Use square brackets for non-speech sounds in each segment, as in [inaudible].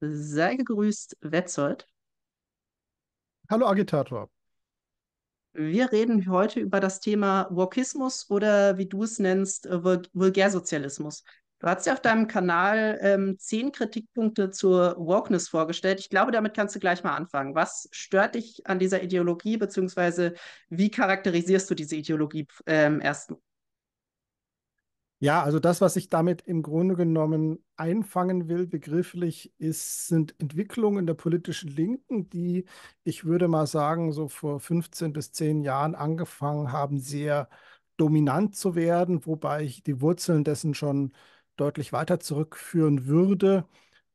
Sei gegrüßt, Wetzold. Hallo Agitator. Wir reden heute über das Thema Wokismus oder wie du es nennst, äh, Vul Vulgärsozialismus. Du hast ja auf deinem Kanal ähm, zehn Kritikpunkte zur Wokeness vorgestellt. Ich glaube, damit kannst du gleich mal anfangen. Was stört dich an dieser Ideologie, beziehungsweise wie charakterisierst du diese Ideologie äh, im ja, also das, was ich damit im Grunde genommen einfangen will, begrifflich, ist, sind Entwicklungen in der politischen Linken, die, ich würde mal sagen, so vor 15 bis 10 Jahren angefangen haben, sehr dominant zu werden, wobei ich die Wurzeln dessen schon deutlich weiter zurückführen würde.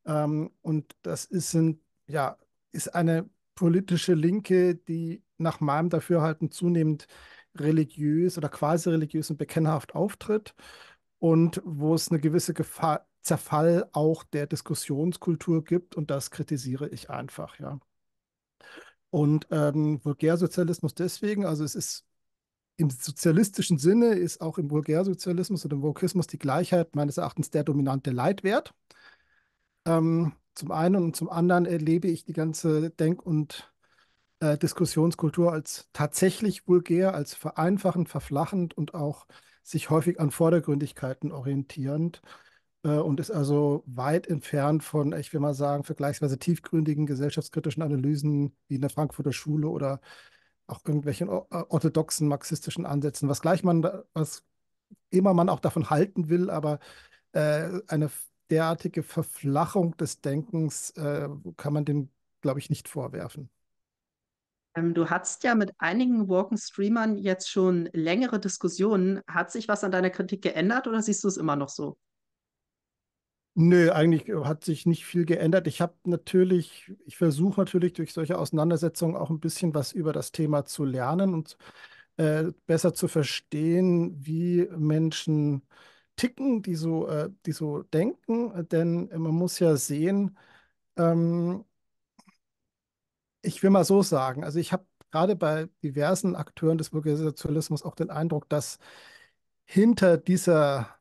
Ähm, und das ist, ein, ja, ist eine politische Linke, die nach meinem Dafürhalten zunehmend religiös oder quasi religiös und bekennhaft auftritt und wo es eine gewisse Gefahr, Zerfall auch der Diskussionskultur gibt und das kritisiere ich einfach, ja. Und ähm, Vulgärsozialismus deswegen, also es ist im sozialistischen Sinne ist auch im Vulgärsozialismus und im Vokismus die Gleichheit meines Erachtens der dominante Leitwert. Ähm, zum einen und zum anderen erlebe ich die ganze Denk- und äh, Diskussionskultur als tatsächlich vulgär, als vereinfachend, verflachend und auch sich häufig an Vordergründigkeiten orientierend äh, und ist also weit entfernt von, ich will mal sagen, vergleichsweise tiefgründigen gesellschaftskritischen Analysen wie in der Frankfurter Schule oder auch irgendwelchen äh, orthodoxen marxistischen Ansätzen, was gleich man, was immer man auch davon halten will, aber äh, eine derartige Verflachung des Denkens äh, kann man dem, glaube ich, nicht vorwerfen. Ähm, du hattest ja mit einigen Walken-Streamern jetzt schon längere Diskussionen. Hat sich was an deiner Kritik geändert oder siehst du es immer noch so? Nö, eigentlich äh, hat sich nicht viel geändert. Ich habe natürlich, ich versuche natürlich durch solche Auseinandersetzungen auch ein bisschen was über das Thema zu lernen und äh, besser zu verstehen, wie Menschen ticken, die so, äh, die so denken. Denn man muss ja sehen, ähm, ich will mal so sagen, also ich habe gerade bei diversen Akteuren des Bürgersozialismus auch den Eindruck, dass hinter dieser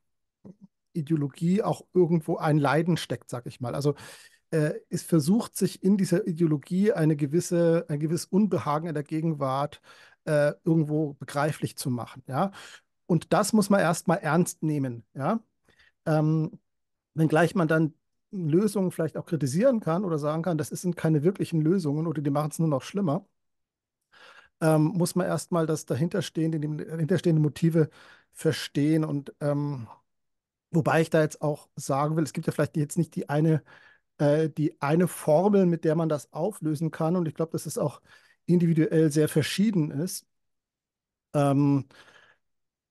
Ideologie auch irgendwo ein Leiden steckt, sag ich mal. Also äh, es versucht sich in dieser Ideologie eine gewisse, ein gewisses Unbehagen in der Gegenwart äh, irgendwo begreiflich zu machen. Ja? Und das muss man erstmal ernst nehmen. Ja? Ähm, wenngleich man dann Lösungen vielleicht auch kritisieren kann oder sagen kann, das sind keine wirklichen Lösungen oder die machen es nur noch schlimmer, ähm, muss man erstmal das dahinterstehende, die dahinterstehende Motive verstehen. Und ähm, wobei ich da jetzt auch sagen will, es gibt ja vielleicht jetzt nicht die eine, äh, die eine Formel, mit der man das auflösen kann. Und ich glaube, dass es auch individuell sehr verschieden ist. Ähm,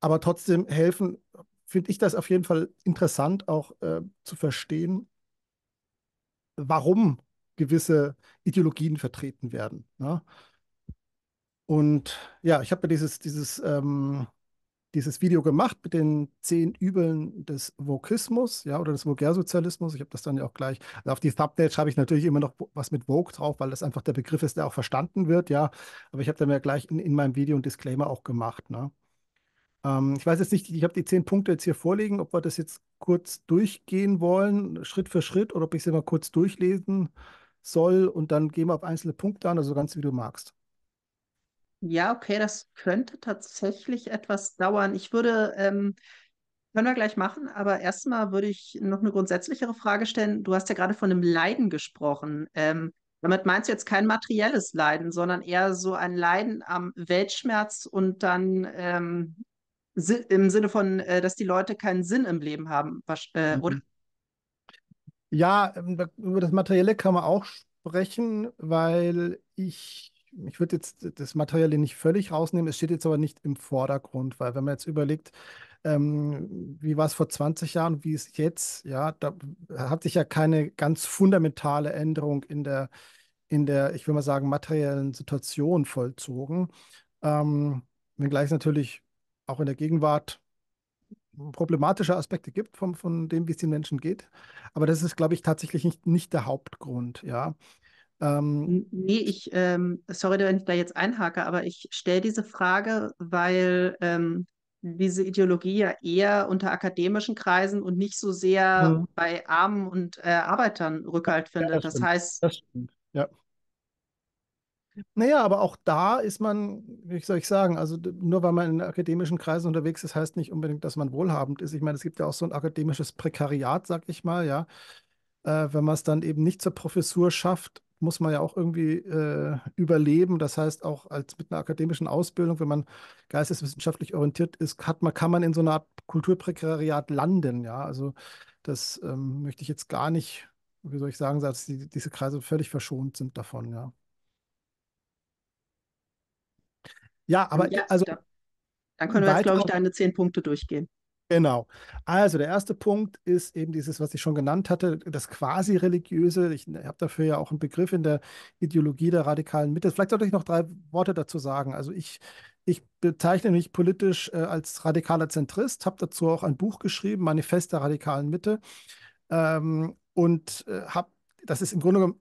aber trotzdem helfen, finde ich das auf jeden Fall interessant auch äh, zu verstehen, warum gewisse Ideologien vertreten werden. Ne? Und ja, ich habe mir dieses, dieses, ähm, dieses Video gemacht mit den zehn Übeln des Vokismus, ja, oder des Vulgärsozialismus. Ich habe das dann ja auch gleich, also auf die Thumbnail schreibe ich natürlich immer noch was mit Vogue drauf, weil das einfach der Begriff ist, der auch verstanden wird, ja. Aber ich habe dann ja gleich in, in meinem Video einen Disclaimer auch gemacht, ne? Ähm, ich weiß jetzt nicht, ich habe die zehn Punkte jetzt hier vorliegen, ob wir das jetzt kurz durchgehen wollen, Schritt für Schritt, oder ob ich sie mal kurz durchlesen soll und dann gehen wir auf einzelne Punkte an, also ganz wie du magst. Ja, okay, das könnte tatsächlich etwas dauern. Ich würde, ähm, können wir gleich machen, aber erstmal würde ich noch eine grundsätzlichere Frage stellen. Du hast ja gerade von einem Leiden gesprochen. Ähm, damit meinst du jetzt kein materielles Leiden, sondern eher so ein Leiden am Weltschmerz und dann ähm, im Sinne von, äh, dass die Leute keinen Sinn im Leben haben, äh, mhm. oder? Ja, ähm, über das Materielle kann man auch sprechen, weil ich, ich würde jetzt das Materielle nicht völlig rausnehmen, es steht jetzt aber nicht im Vordergrund, weil wenn man jetzt überlegt, ähm, wie war es vor 20 Jahren, wie ist jetzt, ja, da hat sich ja keine ganz fundamentale Änderung in der, in der, ich will mal sagen, materiellen Situation vollzogen. Ähm, wenngleich natürlich auch in der Gegenwart problematische Aspekte gibt, von, von dem, wie es den Menschen geht. Aber das ist, glaube ich, tatsächlich nicht, nicht der Hauptgrund, ja. Ähm, nee, ich, ähm, sorry, wenn ich da jetzt einhake, aber ich stelle diese Frage, weil ähm, diese Ideologie ja eher unter akademischen Kreisen und nicht so sehr mhm. bei Armen und äh, Arbeitern Rückhalt findet. Ja, das, das heißt, das ja. Naja, aber auch da ist man, wie soll ich sagen, also nur weil man in akademischen Kreisen unterwegs ist, heißt nicht unbedingt, dass man wohlhabend ist. Ich meine, es gibt ja auch so ein akademisches Prekariat, sag ich mal, ja. Äh, wenn man es dann eben nicht zur Professur schafft, muss man ja auch irgendwie äh, überleben. Das heißt, auch als mit einer akademischen Ausbildung, wenn man geisteswissenschaftlich orientiert ist, hat man, kann man in so einer Art Kulturprekariat landen, ja. Also das ähm, möchte ich jetzt gar nicht, wie soll ich sagen, dass die, diese Kreise völlig verschont sind davon, ja. Ja, aber ja, also. Da. Dann können wir jetzt, glaube ich, deine zehn Punkte durchgehen. Genau. Also der erste Punkt ist eben dieses, was ich schon genannt hatte, das quasi religiöse. Ich habe dafür ja auch einen Begriff in der Ideologie der radikalen Mitte. Vielleicht sollte ich noch drei Worte dazu sagen. Also ich, ich bezeichne mich politisch äh, als radikaler Zentrist, habe dazu auch ein Buch geschrieben, Manifest der radikalen Mitte. Ähm, und äh, habe, das ist im Grunde genommen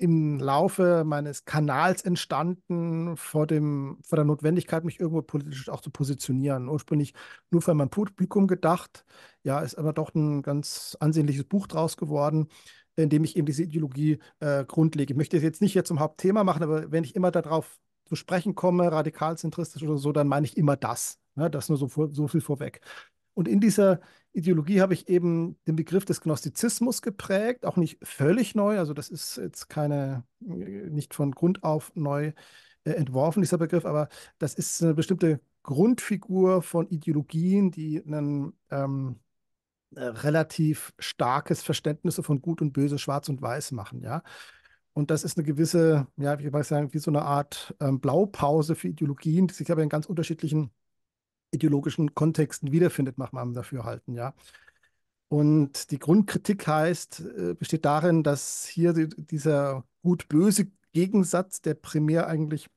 im Laufe meines Kanals entstanden vor, dem, vor der Notwendigkeit, mich irgendwo politisch auch zu positionieren. Ursprünglich nur für mein Publikum gedacht, ja, ist aber doch ein ganz ansehnliches Buch draus geworden, in dem ich eben diese Ideologie äh, grundlege. Ich möchte es jetzt nicht hier zum Hauptthema machen, aber wenn ich immer darauf zu sprechen komme, radikal zentristisch oder so, dann meine ich immer das. Ne? Das nur so, so viel vorweg. Und in dieser Ideologie habe ich eben den Begriff des Gnostizismus geprägt, auch nicht völlig neu, also das ist jetzt keine, nicht von Grund auf neu äh, entworfen, dieser Begriff, aber das ist eine bestimmte Grundfigur von Ideologien, die einen ähm, äh, relativ starkes Verständnis von Gut und Böse, Schwarz und Weiß machen, ja. Und das ist eine gewisse, ja, wie soll ich sagen, wie so eine Art ähm, Blaupause für Ideologien, die sich aber in ganz unterschiedlichen ideologischen Kontexten wiederfindet, nach meinem Dafürhalten, ja. Und die Grundkritik heißt, äh, besteht darin, dass hier dieser gut-böse Gegensatz, der primär eigentlich,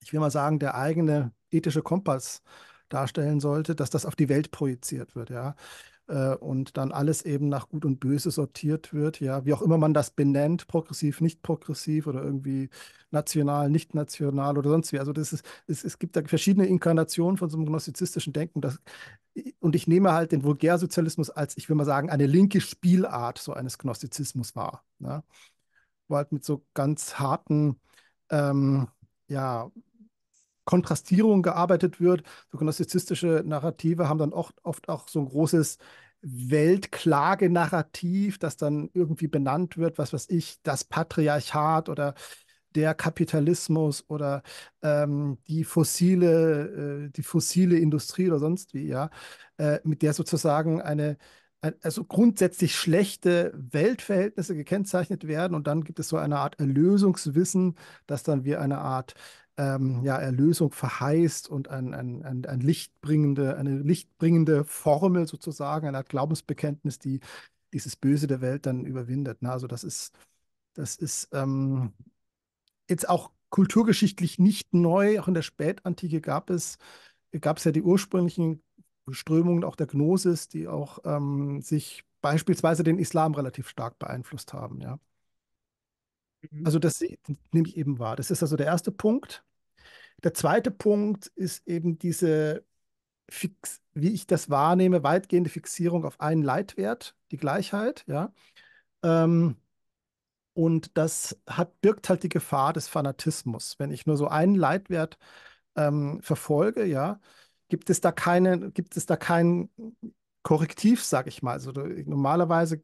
ich will mal sagen, der eigene ethische Kompass darstellen sollte, dass das auf die Welt projiziert wird, ja äh, und dann alles eben nach Gut und Böse sortiert wird, ja, wie auch immer man das benennt, progressiv, nicht progressiv oder irgendwie national, nicht national oder sonst wie. Also das ist, es, es gibt da verschiedene Inkarnationen von so einem gnostizistischen Denken. Das, und ich nehme halt den Vulgärsozialismus als, ich will mal sagen, eine linke Spielart so eines Gnostizismus wahr. Ne? Wo halt mit so ganz harten ähm, ja, Kontrastierung gearbeitet wird. So gnostizistische Narrative haben dann oft, oft auch so ein großes Weltklage-Narrativ, das dann irgendwie benannt wird, was weiß ich, das Patriarchat oder der Kapitalismus oder ähm, die fossile, äh, die fossile Industrie oder sonst wie, ja, äh, mit der sozusagen eine, also grundsätzlich schlechte Weltverhältnisse gekennzeichnet werden und dann gibt es so eine Art Erlösungswissen, das dann wie eine Art ähm, ja, Erlösung verheißt und ein, ein, ein, ein, lichtbringende, eine lichtbringende Formel sozusagen, eine Art Glaubensbekenntnis, die dieses Böse der Welt dann überwindet. Ne? Also das ist, das ist ähm, jetzt auch kulturgeschichtlich nicht neu. Auch in der Spätantike gab es, gab es ja die ursprünglichen Strömungen auch der Gnosis, die auch ähm, sich beispielsweise den Islam relativ stark beeinflusst haben, ja. Mhm. Also das nehme ich eben wahr. Das ist also der erste Punkt. Der zweite Punkt ist eben diese, Fix, wie ich das wahrnehme, weitgehende Fixierung auf einen Leitwert, die Gleichheit, ja. Ähm, und das hat, birgt halt die Gefahr des Fanatismus. Wenn ich nur so einen Leitwert ähm, verfolge, ja, gibt es da keine, gibt es da kein Korrektiv, sage ich mal. Also normalerweise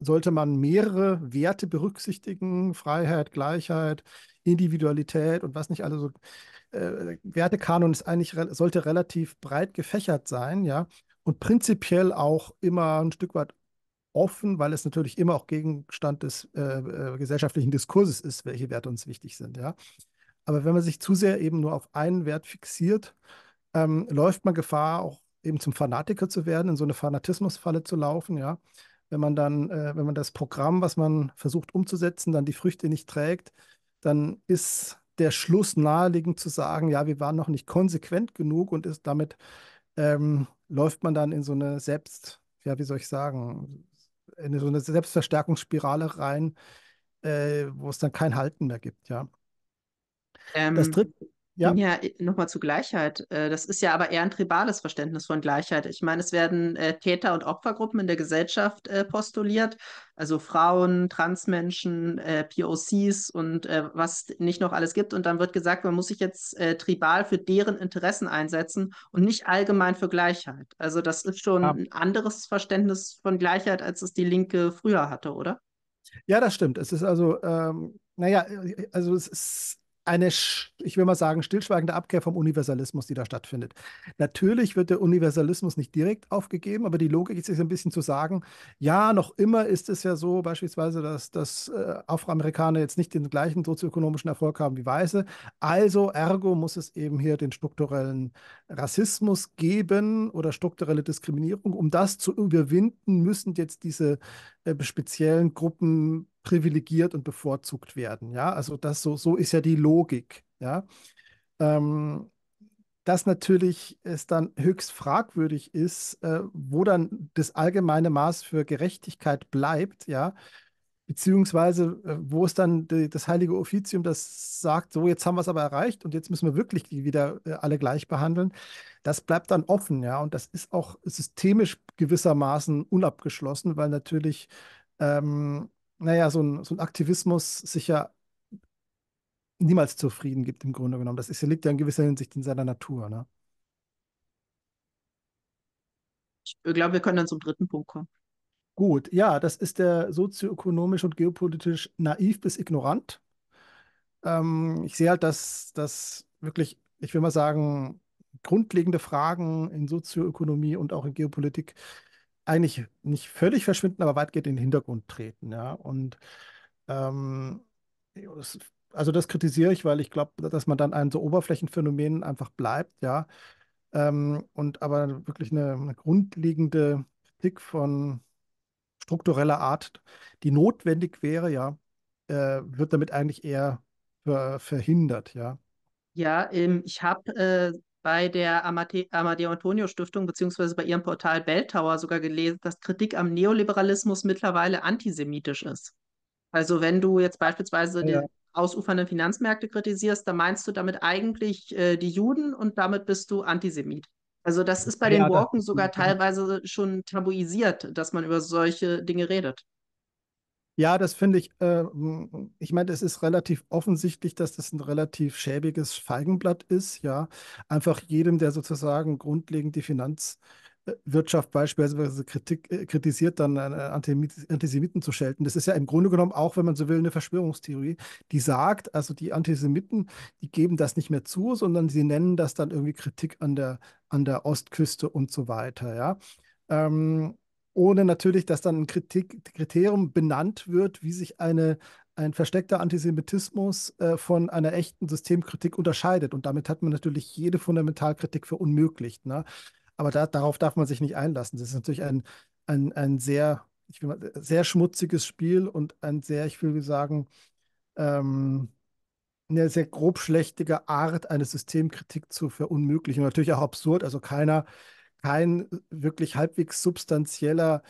sollte man mehrere Werte berücksichtigen, Freiheit, Gleichheit, Individualität und was nicht alle so. Äh, Wertekanon ist eigentlich, sollte relativ breit gefächert sein, ja. Und prinzipiell auch immer ein Stück weit offen, weil es natürlich immer auch Gegenstand des äh, äh, gesellschaftlichen Diskurses ist, welche Werte uns wichtig sind, ja. Aber wenn man sich zu sehr eben nur auf einen Wert fixiert, ähm, läuft man Gefahr, auch eben zum Fanatiker zu werden, in so eine Fanatismusfalle zu laufen, ja. Wenn man dann, äh, wenn man das Programm, was man versucht umzusetzen, dann die Früchte nicht trägt, dann ist der Schluss naheliegend zu sagen, ja, wir waren noch nicht konsequent genug und ist damit ähm, läuft man dann in so eine Selbst, ja, wie soll ich sagen, in so eine Selbstverstärkungsspirale rein, äh, wo es dann kein Halten mehr gibt, ja. Ähm, das dritte, ja, ja nochmal zu Gleichheit. Äh, das ist ja aber eher ein tribales Verständnis von Gleichheit. Ich meine, es werden äh, Täter- und Opfergruppen in der Gesellschaft äh, postuliert, also Frauen, Transmenschen, POCs und was nicht noch alles gibt. Und dann wird gesagt, man muss sich jetzt tribal für deren Interessen einsetzen und nicht allgemein für Gleichheit. Also das ist schon ja. ein anderes Verständnis von Gleichheit, als es die Linke früher hatte, oder? Ja, das stimmt. Es ist also, ähm, naja, also es ist eine, ich will mal sagen, stillschweigende Abkehr vom Universalismus, die da stattfindet. Natürlich wird der Universalismus nicht direkt aufgegeben, aber die Logik ist ein bisschen zu sagen, ja, noch immer ist es ja so, beispielsweise, dass, dass äh, Afroamerikaner jetzt nicht den gleichen sozioökonomischen Erfolg haben wie Weiße. Also, ergo muss es eben hier den strukturellen Rassismus geben oder strukturelle Diskriminierung. Um das zu überwinden, müssen jetzt diese äh, speziellen Gruppen privilegiert und bevorzugt werden. Ja, also das so, so ist ja die Logik. Ja, ähm, dass natürlich es dann höchst fragwürdig ist, äh, wo dann das allgemeine Maß für Gerechtigkeit bleibt. Ja, beziehungsweise äh, wo es dann die, das heilige Offizium, das sagt, so jetzt haben wir es aber erreicht und jetzt müssen wir wirklich wieder äh, alle gleich behandeln, das bleibt dann offen, ja, und das ist auch systemisch gewissermaßen unabgeschlossen, weil natürlich ähm, naja, so ein, so ein Aktivismus sich ja niemals zufrieden gibt im Grunde genommen. Das ist, liegt ja in gewisser Hinsicht in seiner Natur. Ne? Ich glaube, wir können dann zum dritten Punkt kommen. Gut, ja, das ist der sozioökonomisch und geopolitisch naiv bis ignorant. Ähm, ich sehe halt, dass, dass wirklich, ich will mal sagen, grundlegende Fragen in Sozioökonomie und auch in Geopolitik eigentlich nicht völlig verschwinden, aber weitgehend in den Hintergrund treten. Ja? Und ähm, also das kritisiere ich, weil ich glaube, dass man dann ein so Oberflächenphänomenen einfach bleibt, ja. Ähm, und aber wirklich eine, eine, grundlegende Kritik von struktureller Art, die notwendig wäre, ja, äh, wird damit eigentlich eher verhindert, ja. Ja, ähm, ich habe äh, bei der Amate Amadeo Antonio Stiftung beziehungsweise bei ihrem Portal Belltower sogar gelesen, dass Kritik am Neoliberalismus mittlerweile antisemitisch ist. Also wenn du jetzt beispielsweise ja. den ausufernden Finanzmärkte kritisierst, dann meinst du damit eigentlich äh, die Juden und damit bist du Antisemit. Also das ist bei ja, den Walken sogar teilweise schon tabuisiert, dass man über solche Dinge redet. Ja, das finde ich, äh, ich meine, es ist relativ offensichtlich, dass das ein relativ schäbiges Feigenblatt ist, ja. Einfach jedem, der sozusagen grundlegend die Finanzwirtschaft beispielsweise Kritik, äh, kritisiert, dann äh, Antisemiten zu schelten. Das ist ja im Grunde genommen auch, wenn man so will, eine Verschwörungstheorie, die sagt, also die Antisemiten, die geben das nicht mehr zu, sondern sie nennen das dann irgendwie Kritik an der, an der Ostküste und so weiter, ja. Ähm, ohne natürlich, dass dann ein Kritik Kriterium benannt wird, wie sich eine, ein versteckter Antisemitismus äh, von einer echten Systemkritik unterscheidet. Und damit hat man natürlich jede Fundamentalkritik verunmöglicht. Ne? Aber da, darauf darf man sich nicht einlassen. Das ist natürlich ein, ein, ein sehr, ich will mal, sehr schmutziges Spiel und ein sehr, ich will sagen, ähm, eine sehr grobschlächtige Art, eine Systemkritik zu verunmöglichen. Und natürlich auch absurd. Also keiner, kein äh, wirklich halbwegs substanzieller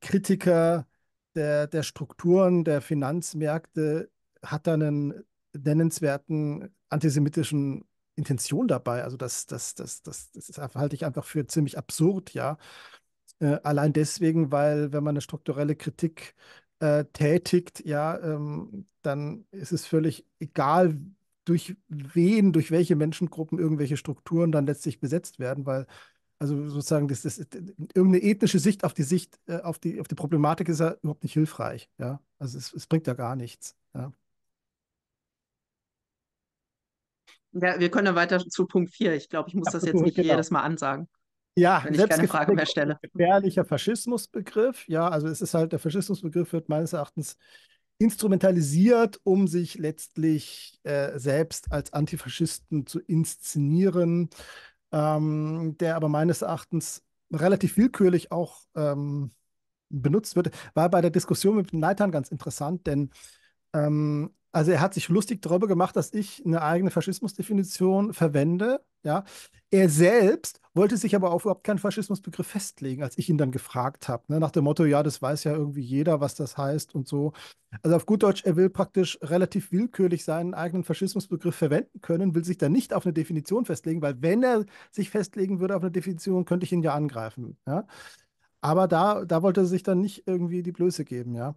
Kritiker der, der Strukturen der Finanzmärkte hat da einen nennenswerten antisemitischen Intention dabei. Also das, das, das, das, das halte ich einfach für ziemlich absurd, ja. Äh, allein deswegen, weil wenn man eine strukturelle Kritik äh, tätigt, ja, ähm, dann ist es völlig egal, durch wen, durch welche Menschengruppen irgendwelche Strukturen dann letztlich besetzt werden, weil also sozusagen, das, das, äh, irgendeine ethnische Sicht auf die Sicht, äh, auf die, auf die Problematik ist ja überhaupt nicht hilfreich. Ja? Also es, es bringt ja gar nichts. Ja? ja wir können ja weiter zu Punkt 4. Ich glaube, ich muss ja, das jetzt nicht genau. jedes Mal ansagen. Ja, wenn ich keine Fragen mehr stelle. Gefährlicher Faschismusbegriff, ja, also es ist halt, der Faschismusbegriff wird meines Erachtens instrumentalisiert, um sich letztlich äh, selbst als Antifaschisten zu inszenieren ähm, der aber meines Erachtens relativ willkürlich auch ähm, benutzt wird. War bei der Diskussion mit Neitan ganz interessant, denn ähm, also er hat sich lustig darüber gemacht, dass ich eine eigene Faschismusdefinition verwende. Ja. Er selbst wollte sich aber auf überhaupt keinen Faschismusbegriff festlegen, als ich ihn dann gefragt habe. Ne? Nach dem Motto, ja, das weiß ja irgendwie jeder, was das heißt und so. Also auf gut Deutsch, er will praktisch relativ willkürlich seinen eigenen Faschismusbegriff verwenden können, will sich dann nicht auf eine Definition festlegen, weil wenn er sich festlegen würde auf eine Definition, könnte ich ihn ja angreifen. Ja? Aber da, da wollte er sich dann nicht irgendwie die Blöße geben, ja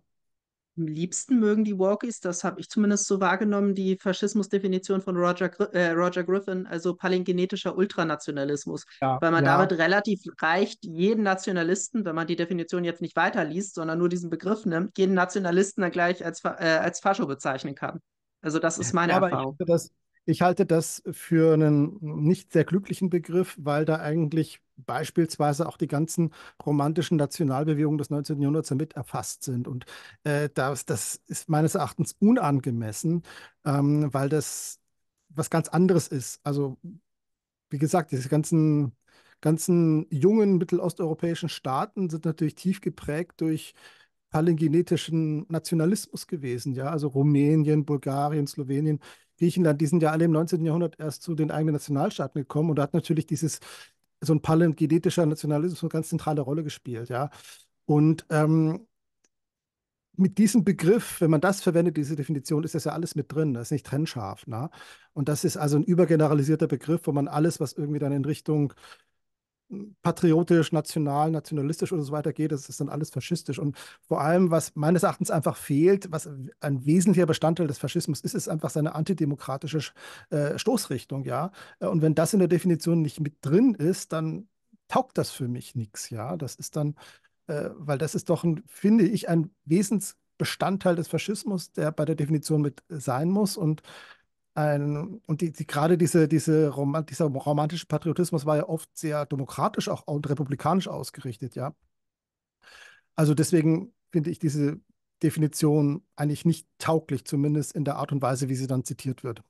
am liebsten mögen die Walkies, das habe ich zumindest so wahrgenommen, die Faschismusdefinition von Roger, äh, Roger Griffin, also palingenetischer Ultranationalismus, ja, weil man ja. damit relativ reicht, jeden Nationalisten, wenn man die Definition jetzt nicht weiterliest, sondern nur diesen Begriff nimmt, jeden Nationalisten dann gleich als, äh, als Fascho bezeichnen kann. Also das ist meine ja, Erfahrung. Aber ich, das, ich halte das für einen nicht sehr glücklichen Begriff, weil da eigentlich beispielsweise auch die ganzen romantischen Nationalbewegungen des 19. Jahrhunderts damit erfasst sind. Und äh, das, das, ist meines Erachtens unangemessen, ähm, weil das was ganz anderes ist. Also, wie gesagt, diese ganzen, ganzen jungen mittelosteuropäischen Staaten sind natürlich tief geprägt durch palingenetischen Nationalismus gewesen. Ja, also Rumänien, Bulgarien, Slowenien Griechenland, die sind ja alle im 19. Jahrhundert erst zu den eigenen Nationalstaaten gekommen und da hat natürlich dieses so ein paläogenetischer Nationalismus eine ganz zentrale Rolle gespielt, ja. Und ähm, mit diesem Begriff, wenn man das verwendet, diese Definition, ist das ja alles mit drin, das ist nicht trennscharf. Ne? Und das ist also ein übergeneralisierter Begriff, wo man alles, was irgendwie dann in Richtung patriotisch, national, nationalistisch oder so weiter geht, das ist dann alles faschistisch. Und vor allem, was meines Erachtens einfach fehlt, was ein wesentlicher Bestandteil des Faschismus ist, ist einfach seine antidemokratische äh, Stoßrichtung, ja. Und wenn das in der Definition nicht mit drin ist, dann taugt das für mich nichts, ja. Das ist dann, äh, weil das ist doch, ein, finde ich, ein Wesensbestandteil des Faschismus, der bei der Definition mit sein muss und ein, und die, die, gerade diese, diese Roman, dieser romantische Patriotismus war ja oft sehr demokratisch auch und republikanisch ausgerichtet, ja. Also deswegen finde ich diese Definition eigentlich nicht tauglich, zumindest in der Art und Weise, wie sie dann zitiert wird.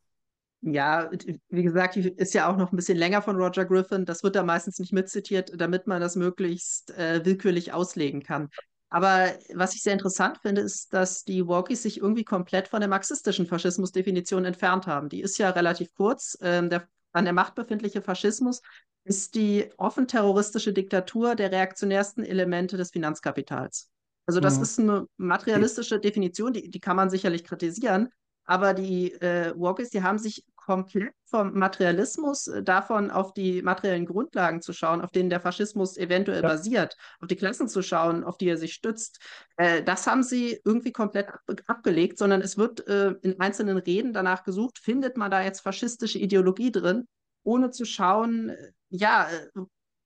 Ja, wie gesagt, ist ja auch noch ein bisschen länger von Roger Griffin. Das wird da meistens nicht mitzitiert, damit man das möglichst äh, willkürlich auslegen kann. Aber was ich sehr interessant finde, ist, dass die Walkies sich irgendwie komplett von der marxistischen Faschismusdefinition entfernt haben. Die ist ja relativ kurz. Ähm, der an der Macht befindliche Faschismus ist die offen terroristische Diktatur der reaktionärsten Elemente des Finanzkapitals. Also das mhm. ist eine materialistische Definition, die, die kann man sicherlich kritisieren, aber die äh, Walkies, die haben sich komplett vom Materialismus äh, davon auf die materiellen Grundlagen zu schauen, auf denen der Faschismus eventuell ja. basiert, auf die Klassen zu schauen, auf die er sich stützt, äh, das haben sie irgendwie komplett ab abgelegt, sondern es wird äh, in einzelnen Reden danach gesucht, findet man da jetzt faschistische Ideologie drin, ohne zu schauen, äh, ja, äh,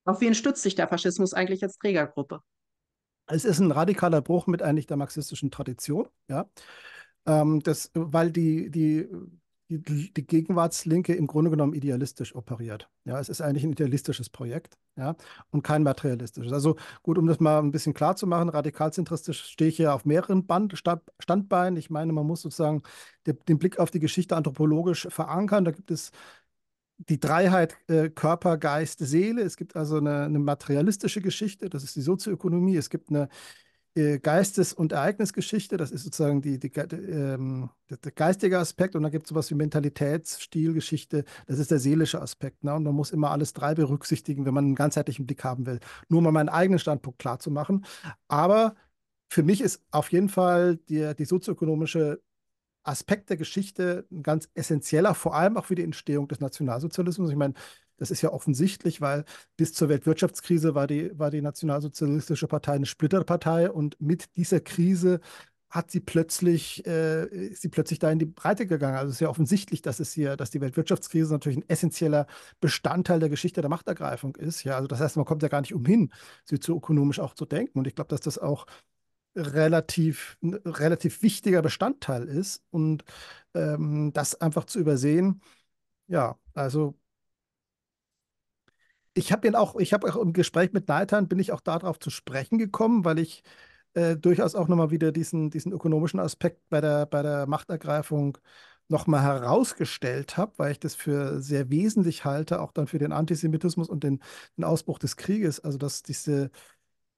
auf wen stützt sich der Faschismus eigentlich als Trägergruppe? Es ist ein radikaler Bruch mit eigentlich der marxistischen Tradition, ja. Ähm, das, weil die, die die, die Gegenwartslinke im Grunde genommen idealistisch operiert. Ja, es ist eigentlich ein idealistisches Projekt, ja, und kein materialistisches. Also gut, um das mal ein bisschen klar zu machen, radikalzentristisch stehe ich hier auf mehreren Band, Standbeinen. Ich meine, man muss sozusagen den, den Blick auf die Geschichte anthropologisch verankern. Da gibt es die Dreiheit äh, Körper, Geist, Seele. Es gibt also eine, eine, materialistische Geschichte, das ist die Sozioökonomie. Es gibt eine äh, Geistes- und Ereignisgeschichte, das ist sozusagen die, die, ähm, der geistige Aspekt und dann gibt es sowas wie Mentalitätsstilgeschichte, das ist der seelische Aspekt. Ne? Und man muss immer alles drei berücksichtigen, wenn man einen ganzheitlichen Blick haben will. Nur um meinen eigenen Standpunkt klar zu machen. Aber für mich ist auf jeden Fall der, die sozioökonomische Aspekt der Geschichte ein ganz essentieller, vor allem auch für die Entstehung des Nationalsozialismus. Ich meine, das ist ja offensichtlich, weil bis zur Weltwirtschaftskrise war die, war die Nationalsozialistische Partei eine Splitterpartei und mit dieser Krise hat sie plötzlich, äh, ist sie plötzlich da in die Breite gegangen. Also es ist ja offensichtlich, dass es hier, dass die Weltwirtschaftskrise natürlich ein essentieller Bestandteil der Geschichte der Machtergreifung ist. Ja, also das heißt, man kommt ja gar nicht umhin, sozioökonomisch auch zu denken. Und ich glaube, dass das auch relativ, relativ wichtiger Bestandteil ist. Und ähm, das einfach zu übersehen, ja, also ich habe den auch, ich habe auch im Gespräch mit Neitern bin ich auch darauf zu sprechen gekommen, weil ich äh, durchaus auch nochmal wieder diesen, diesen ökonomischen Aspekt bei der, bei der Machtergreifung nochmal herausgestellt habe, weil ich das für sehr wesentlich halte, auch dann für den Antisemitismus und den, den Ausbruch des Krieges. Also dass diese,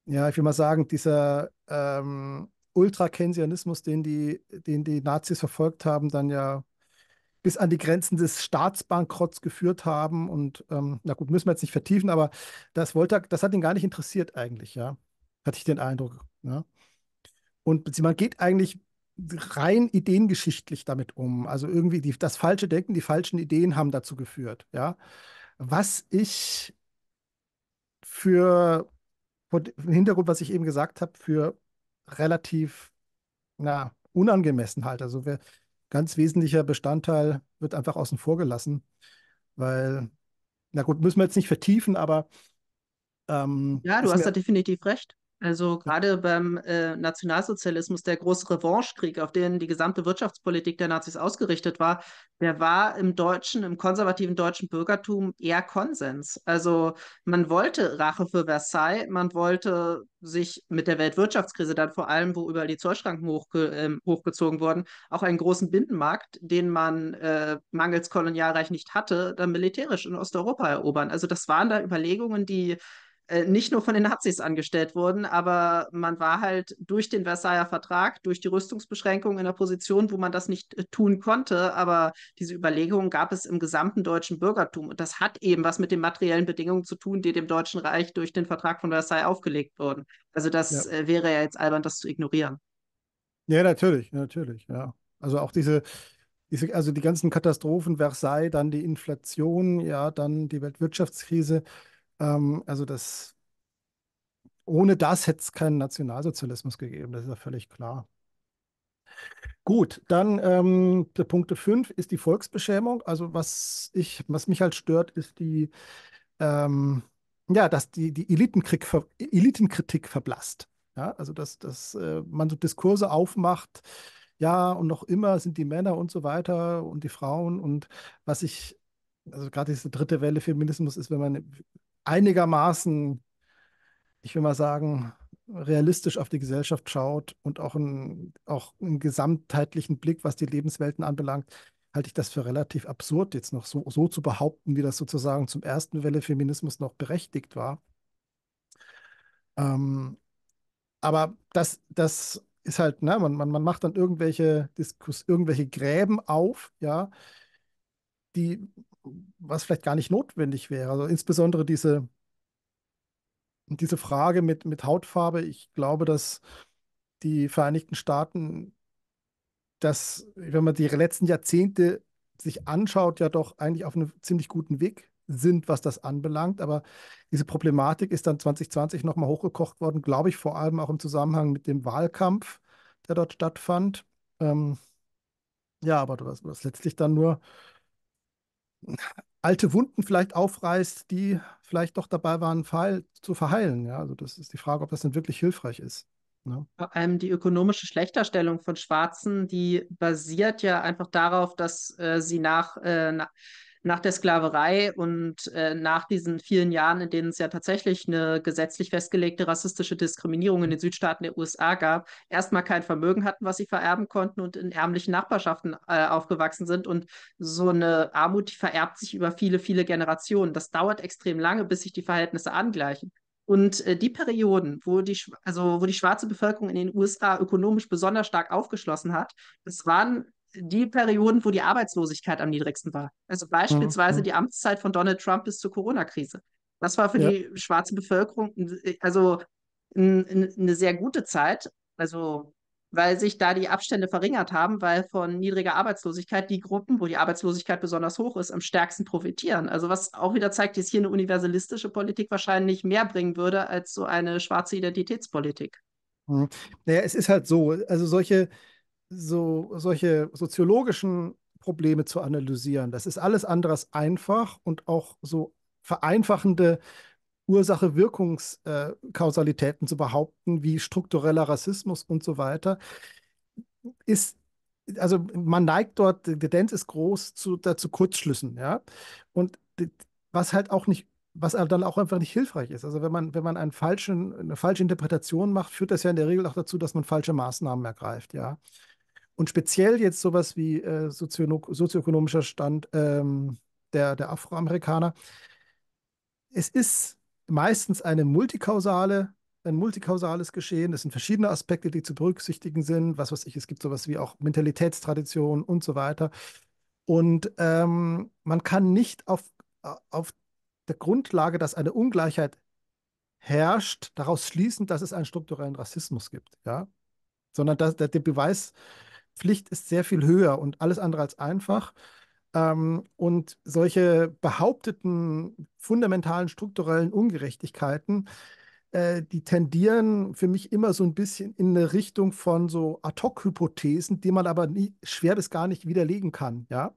ja, ich will mal sagen, dieser ähm, Ultrakensianismus, den die, den die Nazis verfolgt haben, dann ja bis an die Grenzen des Staatsbankrotts geführt haben. Und ähm, na gut, müssen wir jetzt nicht vertiefen, aber das wollte das hat ihn gar nicht interessiert eigentlich, ja. Hatte ich den Eindruck. Ja. Ne? Und man geht eigentlich rein ideengeschichtlich damit um. Also irgendwie die, das falsche Denken, die falschen Ideen haben dazu geführt, ja. Was ich für vor dem Hintergrund, was ich eben gesagt habe, für relativ na, unangemessen halte. Also wir, ganz wesentlicher Bestandteil wird einfach außen vor gelassen, weil, na gut, müssen wir jetzt nicht vertiefen, aber. Ähm, ja, du hast da definitiv recht. Also gerade beim äh, Nationalsozialismus, der große Revanchekrieg, auf den die gesamte Wirtschaftspolitik der Nazis ausgerichtet war, der war im deutschen, im konservativen deutschen Bürgertum eher Konsens. Also man wollte Rache für Versailles, man wollte sich mit der Weltwirtschaftskrise dann vor allem, wo überall die Zollschranken hochge äh, hochgezogen wurden, auch einen großen Binnenmarkt, den man äh, mangels Kolonialreich nicht hatte, dann militärisch in Osteuropa erobern. Also das waren da Überlegungen, die äh, nicht nur von den Nazis angestellt wurden, aber man war halt durch den Versailler Vertrag, durch die Rüstungsbeschränkungen in einer Position, wo man das nicht äh, tun konnte. Aber diese Überlegungen gab es im gesamten deutschen Bürgertum. Und das hat eben was mit den materiellen Bedingungen zu tun, die dem Deutschen Reich durch den Vertrag von Versailles aufgelegt wurden. Also das ja. Äh, wäre ja jetzt albern, das zu ignorieren. Ja, natürlich, natürlich, ja. Also auch diese, diese, also die ganzen Katastrophen, Versailles, dann die Inflation, ja, dann die Weltwirtschaftskrise. Ähm, also das, ohne das hätte es keinen Nationalsozialismus gegeben, das ist ja völlig klar. Gut, dann ähm, der Punkt 5 ist die Volksbeschämung. Also was ich, was mich halt stört, ist die, ähm, ja, dass die, die Elitenkrieg, Elitenkritik verblasst. Ja, also dass, dass äh, man so Diskurse aufmacht, ja, und noch immer sind die Männer und so weiter und die Frauen und was ich, also gerade diese dritte Welle Feminismus ist, wenn man einigermaßen, ich will mal sagen, realistisch auf die Gesellschaft schaut und auch einen, auch einen gesamtheitlichen Blick, was die Lebenswelten anbelangt, halte ich das für relativ absurd, jetzt noch so, so zu behaupten, wie das sozusagen zum ersten Welle Feminismus noch berechtigt war. Ähm, aber das, das ist halt, ne, man, man, man macht dann irgendwelche Diskus, irgendwelche Gräben auf, ja, die was vielleicht gar nicht notwendig wäre. Also insbesondere diese, diese Frage mit, mit Hautfarbe. Ich glaube, dass die Vereinigten Staaten das, wenn man die letzten Jahrzehnte sich anschaut, ja doch eigentlich auf einem ziemlich guten Weg sind, was das anbelangt. Aber diese Problematik ist dann 2020 nochmal hochgekocht worden, glaube ich, vor allem auch im Zusammenhang mit dem Wahlkampf, der dort stattfand. Ähm, ja, aber du was letztlich dann nur alte Wunden vielleicht aufreißt, die vielleicht doch dabei waren, zu verheilen. Ja, also das ist die Frage, ob das denn wirklich hilfreich ist. Ne? Vor allem die ökonomische Schlechterstellung von Schwarzen, die basiert ja einfach darauf, dass äh, sie nach, äh, nach der Sklaverei und äh, nach diesen vielen Jahren, in denen es ja tatsächlich eine gesetzlich festgelegte rassistische Diskriminierung in den Südstaaten der USA gab, erstmal kein Vermögen hatten, was sie vererben konnten und in ärmlichen Nachbarschaften äh, aufgewachsen sind. Und so eine Armut, die vererbt sich über viele, viele Generationen. Das dauert extrem lange, bis sich die Verhältnisse angleichen. Und äh, die Perioden, wo die, also wo die schwarze Bevölkerung in den USA ökonomisch besonders stark aufgeschlossen hat, das waren die Perioden, wo die Arbeitslosigkeit am niedrigsten war. Also beispielsweise mhm. die Amtszeit von Donald Trump bis zur Corona-Krise. Das war für ja. die schwarze Bevölkerung äh, also eine sehr gute Zeit, also weil sich da die Abstände verringert haben, weil von niedriger Arbeitslosigkeit die Gruppen, wo die Arbeitslosigkeit besonders hoch ist, am stärksten profitieren. Also was auch wieder zeigt, dass hier eine universalistische Politik wahrscheinlich mehr bringen würde als so eine schwarze Identitätspolitik. Mhm. Naja, es ist halt so, also solche so solche soziologischen Probleme zu analysieren. Das ist alles anderes einfach und auch so vereinfachende Ursache-Wirkungskausalitäten äh, zu behaupten, wie struktureller Rassismus und so weiter, ist, also man neigt dort, die Tendenz ist groß zu dazu Kurzschlüssen, ja. Und was halt auch nicht, was halt dann auch einfach nicht hilfreich ist. Also wenn man, wenn man einen falschen, eine falsche Interpretation macht, führt das ja in der Regel auch dazu, dass man falsche Maßnahmen ergreift, ja. Und speziell jetzt sowas wie äh, sozioökonomischer Stand ähm, der, der Afroamerikaner. Es ist meistens eine multikausale, ein multikausales Geschehen. Es sind verschiedene Aspekte, die zu berücksichtigen sind. Was weiß ich, es gibt sowas wie auch Mentalitätstradition und so weiter. Und ähm, man kann nicht auf, auf der Grundlage, dass eine Ungleichheit herrscht, daraus schließen, dass es einen strukturellen Rassismus gibt, ja. Sondern dass, der, der Beweis Pflicht ist sehr viel höher und alles andere als einfach. Ähm, und solche behaupteten fundamentalen strukturellen Ungerechtigkeiten, äh, die tendieren für mich immer so ein bisschen in eine Richtung von so Ad-Hoc-Hypothesen, die man aber nie, schwer bis gar nicht widerlegen kann. Ja?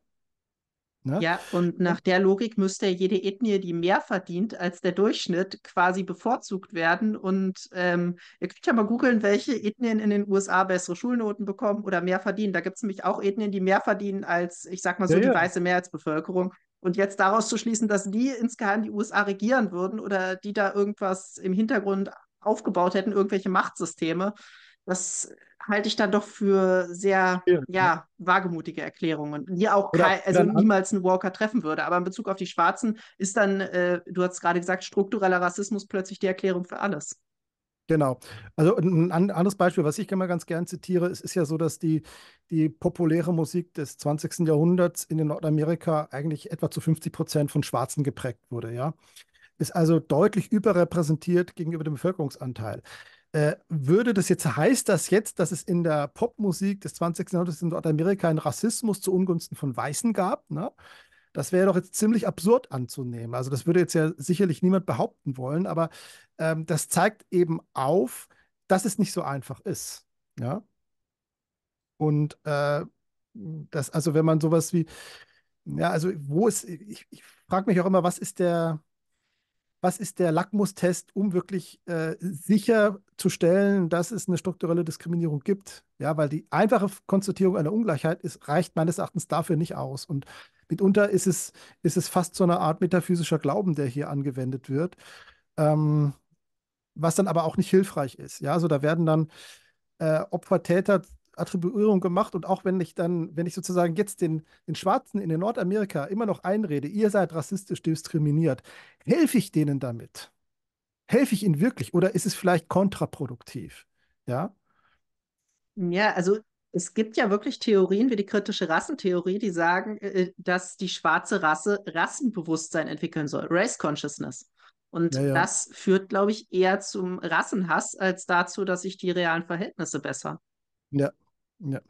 Ne? Ja, und nach der Logik müsste jede Ethnie, die mehr verdient als der Durchschnitt, quasi bevorzugt werden. Und ähm, ihr könnt ja mal googeln, welche Ethnien in den USA bessere Schulnoten bekommen oder mehr verdienen. Da gibt es nämlich auch Ethnien, die mehr verdienen als, ich sag mal so, ja, die weiße Mehrheitsbevölkerung. Und jetzt daraus zu schließen, dass die insgeheim die USA regieren würden oder die da irgendwas im Hintergrund aufgebaut hätten, irgendwelche Machtsysteme, das halte ich dann doch für sehr ja. ja wagemutige Erklärungen, die auch oder, kein, also niemals einen Walker treffen würde. Aber in Bezug auf die Schwarzen ist dann, äh, du hast gerade gesagt, struktureller Rassismus plötzlich die Erklärung für alles. Genau. Also ein anderes Beispiel, was ich immer ganz gern zitiere, es ist ja so, dass die, die populäre Musik des 20. Jahrhunderts in Nordamerika eigentlich etwa zu 50 Prozent von Schwarzen geprägt wurde, ja. Ist also deutlich überrepräsentiert gegenüber dem Bevölkerungsanteil. Äh, würde das jetzt, heißt das jetzt, dass es in der Popmusik des 20. Jahrhunderts in Nordamerika einen Rassismus zu Ungunsten von Weißen gab? Ne? Das wäre doch jetzt ziemlich absurd anzunehmen. Also das würde jetzt ja sicherlich niemand behaupten wollen, aber ähm, das zeigt eben auf, dass es nicht so einfach ist. Ja? Und äh, das, also wenn man sowas wie, ja, also wo ist, ich, ich frage mich auch immer, was ist der, was ist der Lackmustest, um wirklich äh, sicherzustellen, dass es eine strukturelle Diskriminierung gibt. Ja, weil die einfache Konstatierung einer Ungleichheit ist, reicht meines Erachtens dafür nicht aus. Und mitunter ist es, ist es fast so eine Art metaphysischer Glauben, der hier angewendet wird, ähm, was dann aber auch nicht hilfreich ist. Ja, also da werden dann äh, Opfer-Täter Attribuierung gemacht und auch wenn ich dann, wenn ich sozusagen jetzt den, den Schwarzen in Nordamerika immer noch einrede, ihr seid rassistisch diskriminiert, helfe ich denen damit? Helfe ich ihnen wirklich oder ist es vielleicht kontraproduktiv? Ja. Ja, also es gibt ja wirklich Theorien wie die kritische Rassentheorie, die sagen, äh, äh, dass die schwarze Rasse Rassenbewusstsein entwickeln soll, Race Consciousness. Und ja, ja. das führt, glaube ich, eher zum Rassenhass als dazu, dass sich die realen Verhältnisse besser. Ja, ja.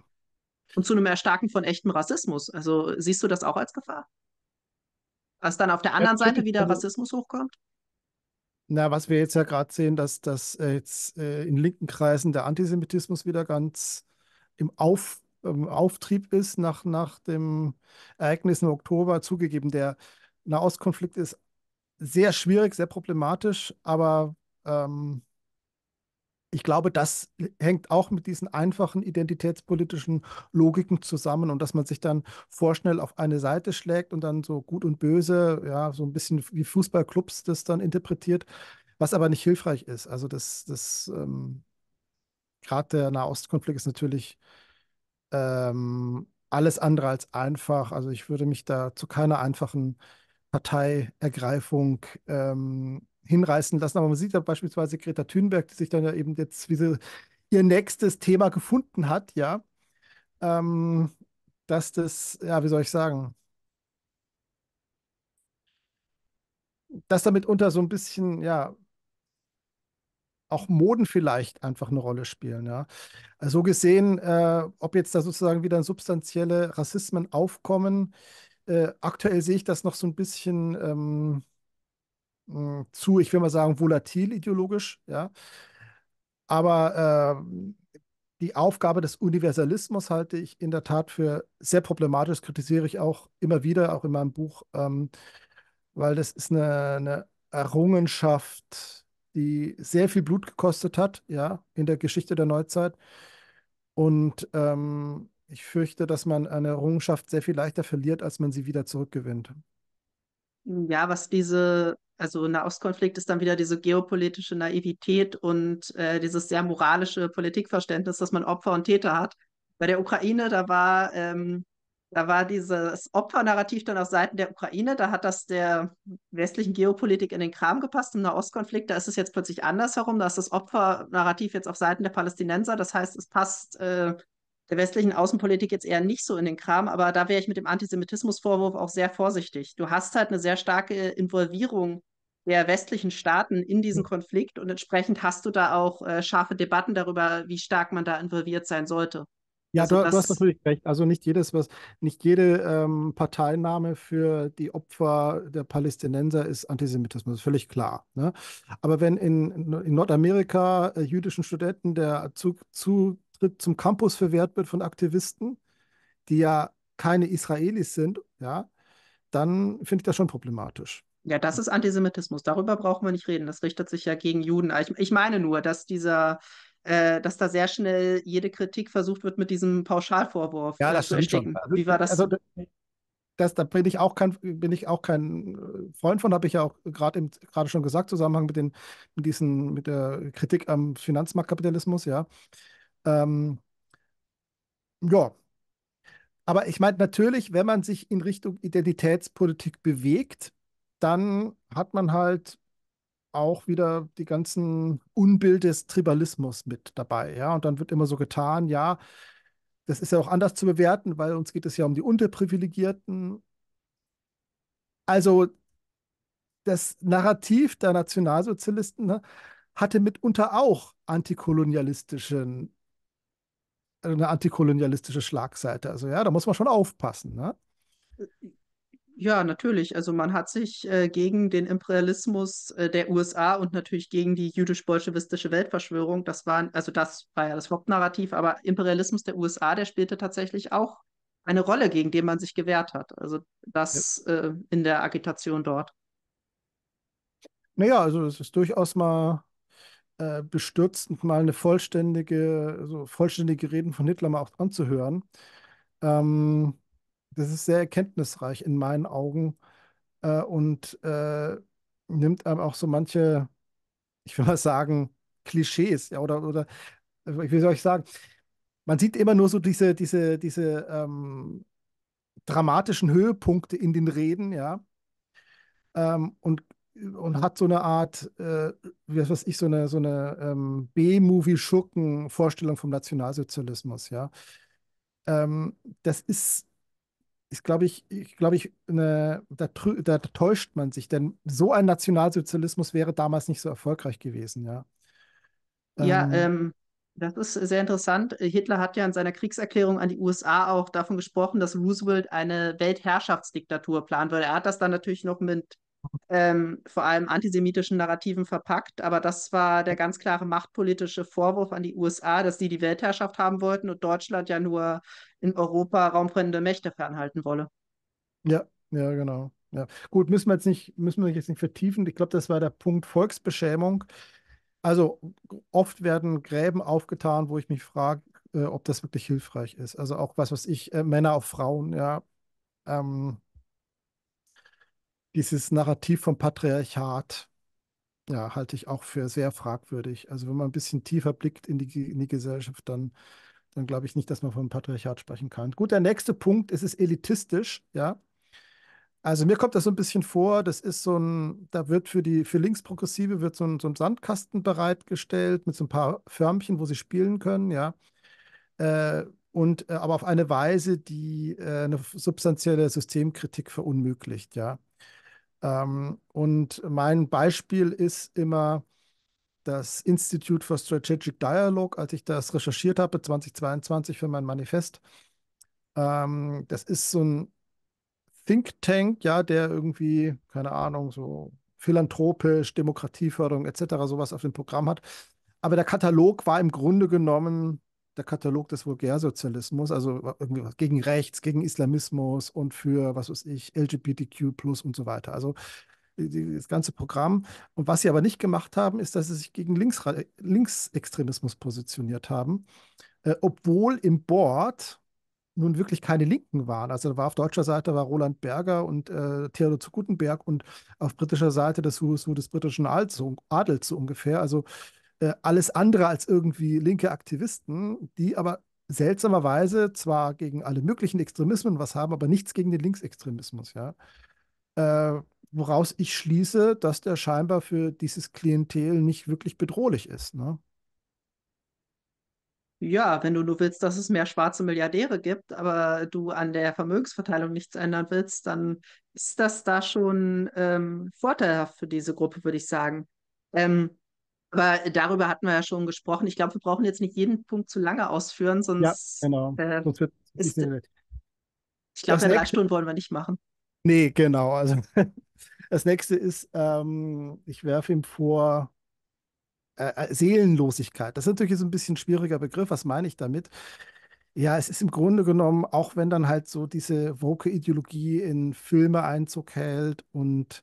Und zu einem Erstarken von echtem Rassismus. Also siehst du das auch als Gefahr? Dass dann auf der anderen ja, Seite wieder also Rassismus hochkommt? Na, was wir jetzt ja gerade sehen, dass, dass äh, jetzt äh, in linken Kreisen der Antisemitismus wieder ganz im Auf, ähm, Auftrieb ist nach, nach dem Ereignis im Oktober. Zugegeben, der Nahostkonflikt ist sehr schwierig, sehr problematisch, aber ähm, ich glaube, das hängt auch mit diesen einfachen identitätspolitischen Logiken zusammen und dass man sich dann vorschnell auf eine Seite schlägt und dann so gut und böse, ja, so ein bisschen wie Fußballclubs das dann interpretiert, was aber nicht hilfreich ist. Also das, das ähm, gerade der Nahostkonflikt ist natürlich ähm, alles andere als einfach. Also ich würde mich da zu keiner einfachen Parteiergreifung ähm, hinreißen lassen. Aber man sieht ja beispielsweise Greta Thunberg, die sich dann ja eben jetzt wie sie ihr nächstes Thema gefunden hat, ja, ähm, dass das, ja, wie soll ich sagen, dass damit unter so ein bisschen, ja, auch Moden vielleicht einfach eine Rolle spielen, ja. Also so gesehen, äh, ob jetzt da sozusagen wieder substanzielle Rassismen aufkommen, äh, aktuell sehe ich das noch so ein bisschen, ähm, mh, zu, ich will mal sagen, volatil ideologisch, ja. Aber äh, die Aufgabe des Universalismus halte ich in der Tat für sehr problematisch, das kritisiere ich auch immer wieder, auch in meinem Buch, ähm, weil das ist eine, eine, Errungenschaft, die sehr viel Blut gekostet hat, ja, in der Geschichte der Neuzeit. Und ähm, ich fürchte, dass man eine Errungenschaft sehr viel leichter verliert, als man sie wieder zurückgewinnt. Ja, was diese also Nahostkonflikt ist dann wieder diese geopolitische Naivität und äh, dieses sehr moralische Politikverständnis, dass man Opfer und Täter hat. Bei der Ukraine, da war, ähm, da war dieses Opfernarrativ dann auf Seiten der Ukraine, da hat das der westlichen Geopolitik in den Kram gepasst. Im Nahostkonflikt, da ist es jetzt plötzlich andersherum, da ist das Opfernarrativ jetzt auf Seiten der Palästinenser. Das heißt, es passt äh, der westlichen Außenpolitik jetzt eher nicht so in den Kram, aber da wäre ich mit dem Antisemitismusvorwurf auch sehr vorsichtig. Du hast halt eine sehr starke Involvierung der westlichen Staaten in diesen hm. Konflikt und entsprechend hast du da auch äh, scharfe Debatten darüber, wie stark man da involviert sein sollte. Ja, also du, du, hast natürlich recht. Also nicht jedes, was, nicht jede ähm, Parteinahme für die Opfer der Palästinenser ist Antisemitismus, völlig klar. Ne? Aber wenn in, in Nordamerika äh, jüdischen Studenten der Zug, Zutritt zum Campus verwehrt wird von Aktivisten, die ja keine Israelis sind, ja, dann finde ich das schon problematisch. Ja, das ist Antisemitismus. Darüber brauchen wir nicht reden. Das richtet sich ja gegen Juden. Ah, ich, ich meine nur, dass dieser, äh, dass da sehr schnell jede Kritik versucht wird, mit diesem Pauschalvorwurf ja, äh, das zu entdecken. Also, Wie war das? Also, das, da bin ich auch kein, bin ich auch kein äh, Freund von, habe ich ja auch gerade gerade schon gesagt, im Zusammenhang mit den, mit diesen, mit der Kritik am Finanzmarktkapitalismus, ja. Ähm, ja. Aber ich meine, natürlich, wenn man sich in Richtung Identitätspolitik bewegt, dann hat man halt auch wieder die ganzen Unbild des Tribalismus mit dabei, ja. Und dann wird immer so getan, ja, das ist ja auch anders zu bewerten, weil uns geht es ja um die Unterprivilegierten. Also das Narrativ der Nationalsozialisten ne, hatte mitunter auch antikolonialistischen, eine antikolonialistische Schlagseite. Also ja, da muss man schon aufpassen. Ne? Äh, ja, natürlich. Also man hat sich äh, gegen den Imperialismus äh, der USA und natürlich gegen die jüdisch-bolschewistische Weltverschwörung, das war, also das war ja das Hauptnarrativ, aber Imperialismus der USA, der spielte tatsächlich auch eine Rolle, gegen den man sich gewehrt hat. Also das ja. äh, in der Agitation dort. Naja, also es ist durchaus mal äh, bestürzend, mal eine vollständige, also vollständige Reden von Hitler mal auch anzuhören. Ähm, das ist sehr erkenntnisreich in meinen Augen äh, und äh, nimmt einem auch so manche, ich will mal sagen, Klischees, ja, oder, oder äh, wie soll ich sagen, man sieht immer nur so diese, diese, diese ähm, dramatischen Höhepunkte in den Reden, ja. Ähm, und, und hat so eine Art, äh, wie was weiß ich, so eine, so eine ähm, B-Movie-Schurken-Vorstellung vom Nationalsozialismus, ja. Ähm, das ist ist, glaube ich, ich glaube ich, ne, da, da, täuscht man sich, denn so ein Nationalsozialismus wäre damals nicht so erfolgreich gewesen, ja. Ja, ähm, ähm das ist sehr interessant. Hitler hat ja in seiner Kriegserklärung an die USA auch davon gesprochen, dass Roosevelt eine Weltherrschaftsdiktatur planen würde. Er hat das dann natürlich noch mit ähm, vor allem antisemitischen Narrativen verpackt. Aber das war der ganz klare machtpolitische Vorwurf an die USA, dass die die Weltherrschaft haben wollten und Deutschland ja nur in Europa raumbrennende Mächte fernhalten wolle. Ja, ja, genau. Ja. Gut, müssen wir jetzt nicht, müssen wir jetzt nicht vertiefen. Ich glaube, das war der Punkt Volksbeschämung. Also oft werden Gräben aufgetan, wo ich mich frage, äh, ob das wirklich hilfreich ist. Also auch was, was ich, äh, Männer auf Frauen, ja. Ähm, dieses Narrativ vom Patriarchat ja, halte ich auch für sehr fragwürdig. Also wenn man ein bisschen tiefer blickt in die, in die Gesellschaft, dann, dann glaube ich nicht, dass man vom Patriarchat sprechen kann. Gut, der nächste Punkt, ist es elitistisch, ja. Also mir kommt das so ein bisschen vor, das ist so ein, da wird für die, für Linksprogressive wird so ein, so ein Sandkasten bereitgestellt mit so ein paar Förmchen, wo sie spielen können, ja. Äh, und äh, aber auf eine Weise, die äh, eine substanzielle Systemkritik verunmöglicht, ja. Ähm, und mein Beispiel ist immer das Institute for Strategic Dialogue, als ich das recherchiert habe 2022 für mein Manifest. Ähm, das ist so ein Think Tank, ja, der irgendwie, keine Ahnung, so philanthropisch, Demokratieförderung etc. sowas auf dem Programm hat. Aber der Katalog war im Grunde genommen der Katalog des Vulgärsozialismus, also äh, irgendwie gegen rechts, gegen Islamismus und für, was weiß ich, LGBTQ plus und so weiter. Also das ganze Programm. Und was sie aber nicht gemacht haben, ist, dass sie sich gegen Links, äh, Linksextremismus positioniert haben, äh, obwohl im Board nun wirklich keine Linken waren. Also da war auf deutscher Seite war Roland Berger und äh, Theodor zu Gutenberg und auf britischer Seite das Who's des britischen Adels, so ungefähr. Also äh, alles andere als irgendwie linke Aktivisten, die aber seltsamerweise zwar gegen alle möglichen Extremismen was haben, aber nichts gegen den Linksextremismus, ja. Äh, woraus ich schließe, dass der scheinbar für dieses Klientel nicht wirklich bedrohlich ist, ne? Ja, wenn du nur willst, dass es mehr schwarze Milliardäre gibt, aber du an der Vermögensverteilung nichts ändern willst, dann ist das da schon ähm, vorteilhaft für diese Gruppe, würde ich sagen. Ähm, aber darüber hatten wir ja schon gesprochen. Ich glaube, wir brauchen jetzt nicht jeden Punkt zu lange ausführen, sonst. Ja, genau. Äh, sonst wird ist, ich glaube, drei Stunden wollen wir nicht machen. Nee, genau. Also [laughs] das nächste ist, ähm, ich werfe ihm vor äh, äh, Seelenlosigkeit. Das ist natürlich so ein bisschen ein schwieriger Begriff. Was meine ich damit? Ja, es ist im Grunde genommen, auch wenn dann halt so diese woke Ideologie in Filme Einzug hält und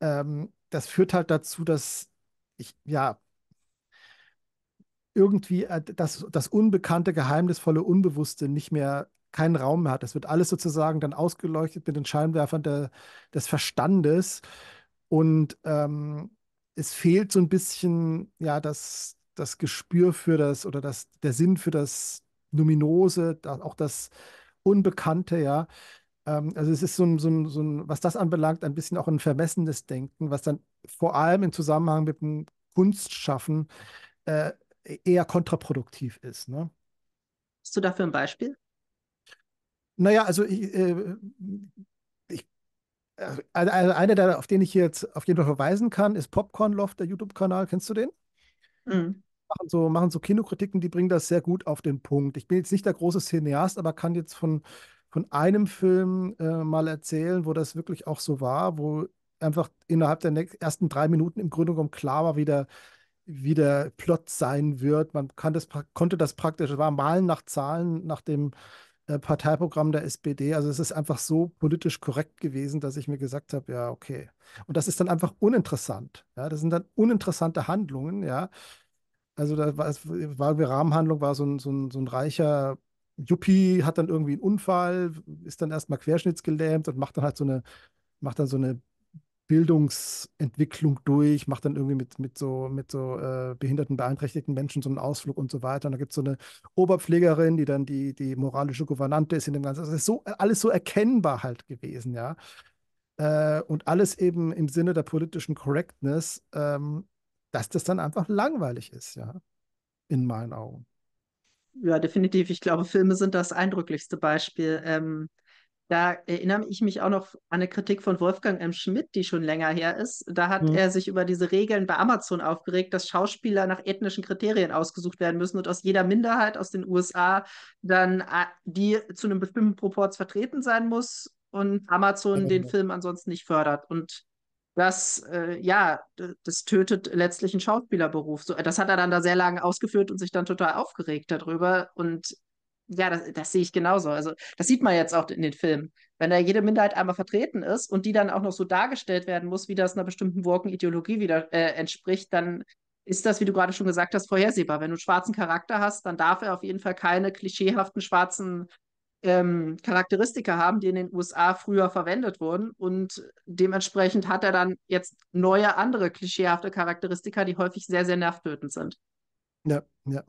ähm, das führt halt dazu, dass ich, ja, irgendwie äh, das, das unbekannte, geheimnisvolle, unbewusste nicht mehr keinen Raum mehr hat. Es wird alles sozusagen dann ausgeleuchtet mit den Scheinwerfern der, des Verstandes und ähm, es fehlt so ein bisschen ja das, das Gespür für das oder das, der Sinn für das Numinose, auch das Unbekannte, ja. Ähm, also es ist so ein, so, ein, so ein, was das anbelangt, ein bisschen auch ein vermessenes Denken, was dann vor allem im Zusammenhang mit dem Kunstschaffen äh, eher kontraproduktiv ist. Ne? Hast du dafür ein Beispiel? Naja, also ich, äh, äh einer, der, auf den ich jetzt auf jeden Fall verweisen kann, ist Popcorn Loft, der YouTube-Kanal. Kennst du den? Mhm. Machen so, machen so Kinokritiken, die bringen das sehr gut auf den Punkt. Ich bin jetzt nicht der große Cineast, aber kann jetzt von, von einem Film äh, mal erzählen, wo das wirklich auch so war, wo einfach innerhalb der nächsten, ersten drei Minuten im Grunde genommen klar war, wie der, wie der Plot sein wird. Man das, konnte das praktisch, war Malen nach Zahlen, nach dem äh, Parteiprogramm der SPD. Also es ist einfach so politisch korrekt gewesen, dass ich mir gesagt habe, ja, okay. Und das ist dann einfach uninteressant. Ja? Das sind dann uninteressante Handlungen, ja. Also da war, es, war Rahmenhandlung, war so ein, so ein, so ein reicher Juppie hat dann irgendwie einen Unfall, ist dann erstmal querschnittsgelähmt und macht dann halt so eine, macht dann so eine Bildungsentwicklung durch, macht dann irgendwie mit, mit so, mit so äh, behinderten, beeinträchtigten Menschen so einen Ausflug und so weiter. Und da gibt es so eine Oberpflegerin, die dann die, die moralische Gouvernante ist in dem Ganzen. Also das ist so, äh, alles so erkennbar halt gewesen, ja. Äh, und alles eben im Sinne der politischen Correctness, ähm, dass das dann einfach langweilig ist, ja. In meinen Augen. Ja, definitiv. Ich glaube, Filme sind das eindrücklichste Beispiel. Ähm da erinnere ich mich auch noch an eine Kritik von Wolfgang M. Schmidt, die schon länger her ist. Da hat mhm. er sich über diese Regeln bei Amazon aufgeregt, dass Schauspieler nach ethnischen Kriterien ausgesucht werden müssen und aus jeder Minderheit aus den USA dann äh, die zu einem bestimmten Proporz vertreten sein muss und Amazon mhm. den genau. Film ansonsten nicht fördert. Und das, äh, ja, das tötet letztlich einen Schauspielerberuf. So, das hat er dann da sehr lange ausgeführt und sich dann total aufgeregt darüber. Und ja, das, das sehe ich genauso. Also, das sieht man jetzt auch in den Filmen. Wenn da jede Minderheit einmal vertreten ist und die dann auch noch so dargestellt werden muss, wie das einer bestimmten Woken-Ideologie wieder äh, entspricht, dann ist das, wie du gerade schon gesagt hast, vorhersehbar. Wenn du einen schwarzen Charakter hast, dann darf er auf jeden Fall keine klischeehaften schwarzen ähm, Charakteristika haben, die in den USA früher verwendet wurden. Und dementsprechend hat er dann jetzt neue andere klischeehafte Charakteristika, die häufig sehr, sehr nervtötend sind. Ja, ja.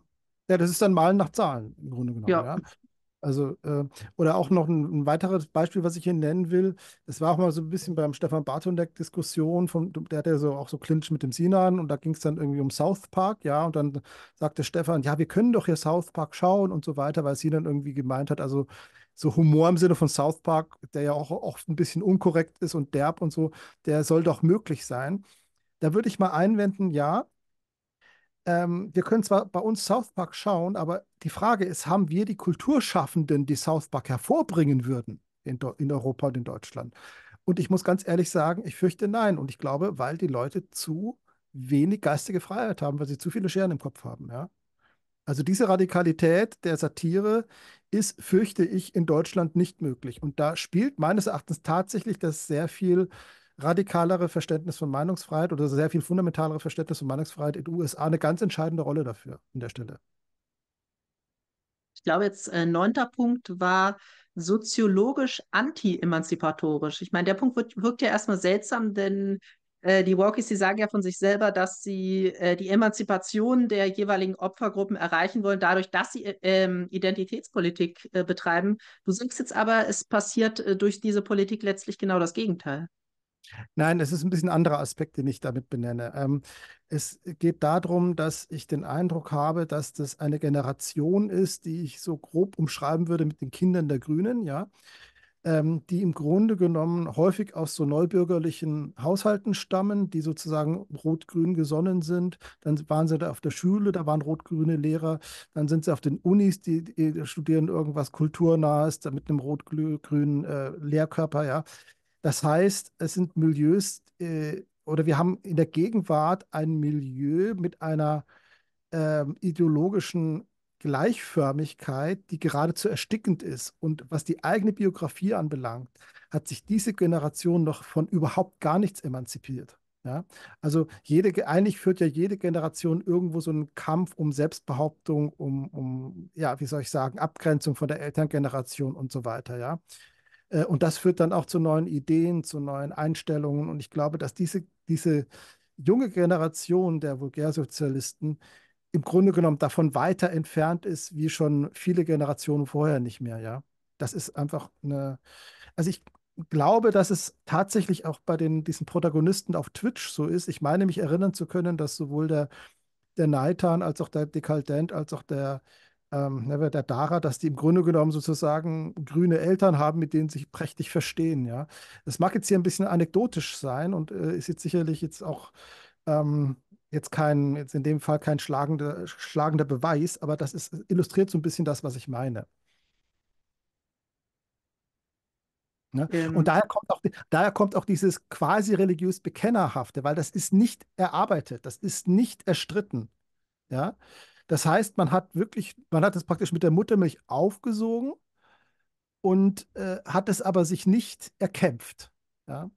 Ja, das ist dann Malen nach Zahlen im Grunde genommen. Ja. ja. Also, äh, oder auch noch ein, ein, weiteres Beispiel, was ich hier nennen will. Es war auch mal so ein bisschen beim Stefan Bartonek-Diskussion, der hatte so auch so Clinch mit dem Sinan und da ging es dann irgendwie um South Park, ja, und dann sagte Stefan, ja, wir können doch hier South Park schauen und so weiter, weil Sinan irgendwie gemeint hat, also so Humor im Sinne von South Park, der ja auch oft ein bisschen unkorrekt ist und derb und so, der soll doch möglich sein. Da würde ich mal einwenden, ja, ähm, wir können zwar bei uns South Park schauen, aber die Frage ist, haben wir die Kulturschaffenden, die South Park hervorbringen würden in, in Europa und in Deutschland? Und ich muss ganz ehrlich sagen, ich fürchte nein. Und ich glaube, weil die Leute zu wenig geistige Freiheit haben, weil sie zu viele Scheren im Kopf haben, ja. Also diese Radikalität der Satire ist, fürchte ich, in Deutschland nicht möglich. Und da spielt meines Erachtens tatsächlich das sehr viel radikalere Verständnis von Meinungsfreiheit oder sehr viel fundamentalere Verständnis von Meinungsfreiheit in den USA eine ganz entscheidende Rolle dafür an der Stelle. Ich glaube, jetzt äh, neunter Punkt war soziologisch anti-emanzipatorisch. Ich meine, der Punkt wird, wirkt ja erstmal seltsam, denn äh, die Walkies, die sagen ja von sich selber, dass sie äh, die Emanzipation der jeweiligen Opfergruppen erreichen wollen, dadurch, dass sie ähm, Identitätspolitik äh, betreiben. Du sagst jetzt aber, es passiert äh, durch diese Politik letztlich genau das Gegenteil. Nein, es ist ein bisschen ein anderer Aspekt, den ich damit benenne. Ähm, es geht darum, dass ich den Eindruck habe, dass das eine Generation ist, die ich so grob umschreiben würde mit den Kindern der Grünen, ja, ähm, die im Grunde genommen häufig aus so neubürgerlichen Haushalten stammen, die sozusagen rot-grün gesonnen sind. Dann waren sie da auf der Schule, da waren rot-grüne Lehrer. Dann sind sie auf den Unis, die, die studieren irgendwas Kulturnahes mit einem rot-grünen äh, Lehrkörper, ja. Das heißt, es sind Milieus äh, oder wir haben in der Gegenwart ein Milieu mit einer äh, ideologischen Gleichförmigkeit, die geradezu erstickend ist. Und was die eigene Biografie anbelangt, hat sich diese Generation noch von überhaupt gar nichts emanzipiert. Ja? Also jede, eigentlich führt ja jede Generation irgendwo so einen Kampf um Selbstbehauptung, um, um ja, wie soll ich sagen, Abgrenzung von der Elterngeneration und so weiter. Ja? Äh, und das führt dann auch zu neuen Ideen, zu neuen Einstellungen. Und ich glaube, dass diese, diese junge Generation der Vulgärsozialisten im Grunde genommen davon weiter entfernt ist, wie schon viele Generationen vorher nicht mehr, ja. Das ist einfach eine, also ich glaube, dass es tatsächlich auch bei den, diesen Protagonisten auf Twitch so ist. Ich meine mich erinnern zu können, dass sowohl der, der Naitan als auch der Dekaldent als auch der ähm, ne, der Dara, dass die im Grunde genommen sozusagen grüne Eltern haben, mit denen sie sich prächtig verstehen. Ja, das mag jetzt hier ein bisschen anekdotisch sein und äh, ist jetzt sicherlich jetzt auch ähm, jetzt kein jetzt in dem Fall kein schlagender schlagender Beweis, aber das ist illustriert so ein bisschen das, was ich meine. Ne? Ähm. Und daher kommt, auch, daher kommt auch dieses quasi religiös Bekennerhafte, weil das ist nicht erarbeitet, das ist nicht erstritten. Ja, das heißt, man hat wirklich, man hat es praktisch mit der Muttermilch aufgesogen und äh, hat es aber sich nicht erkämpft. Ja?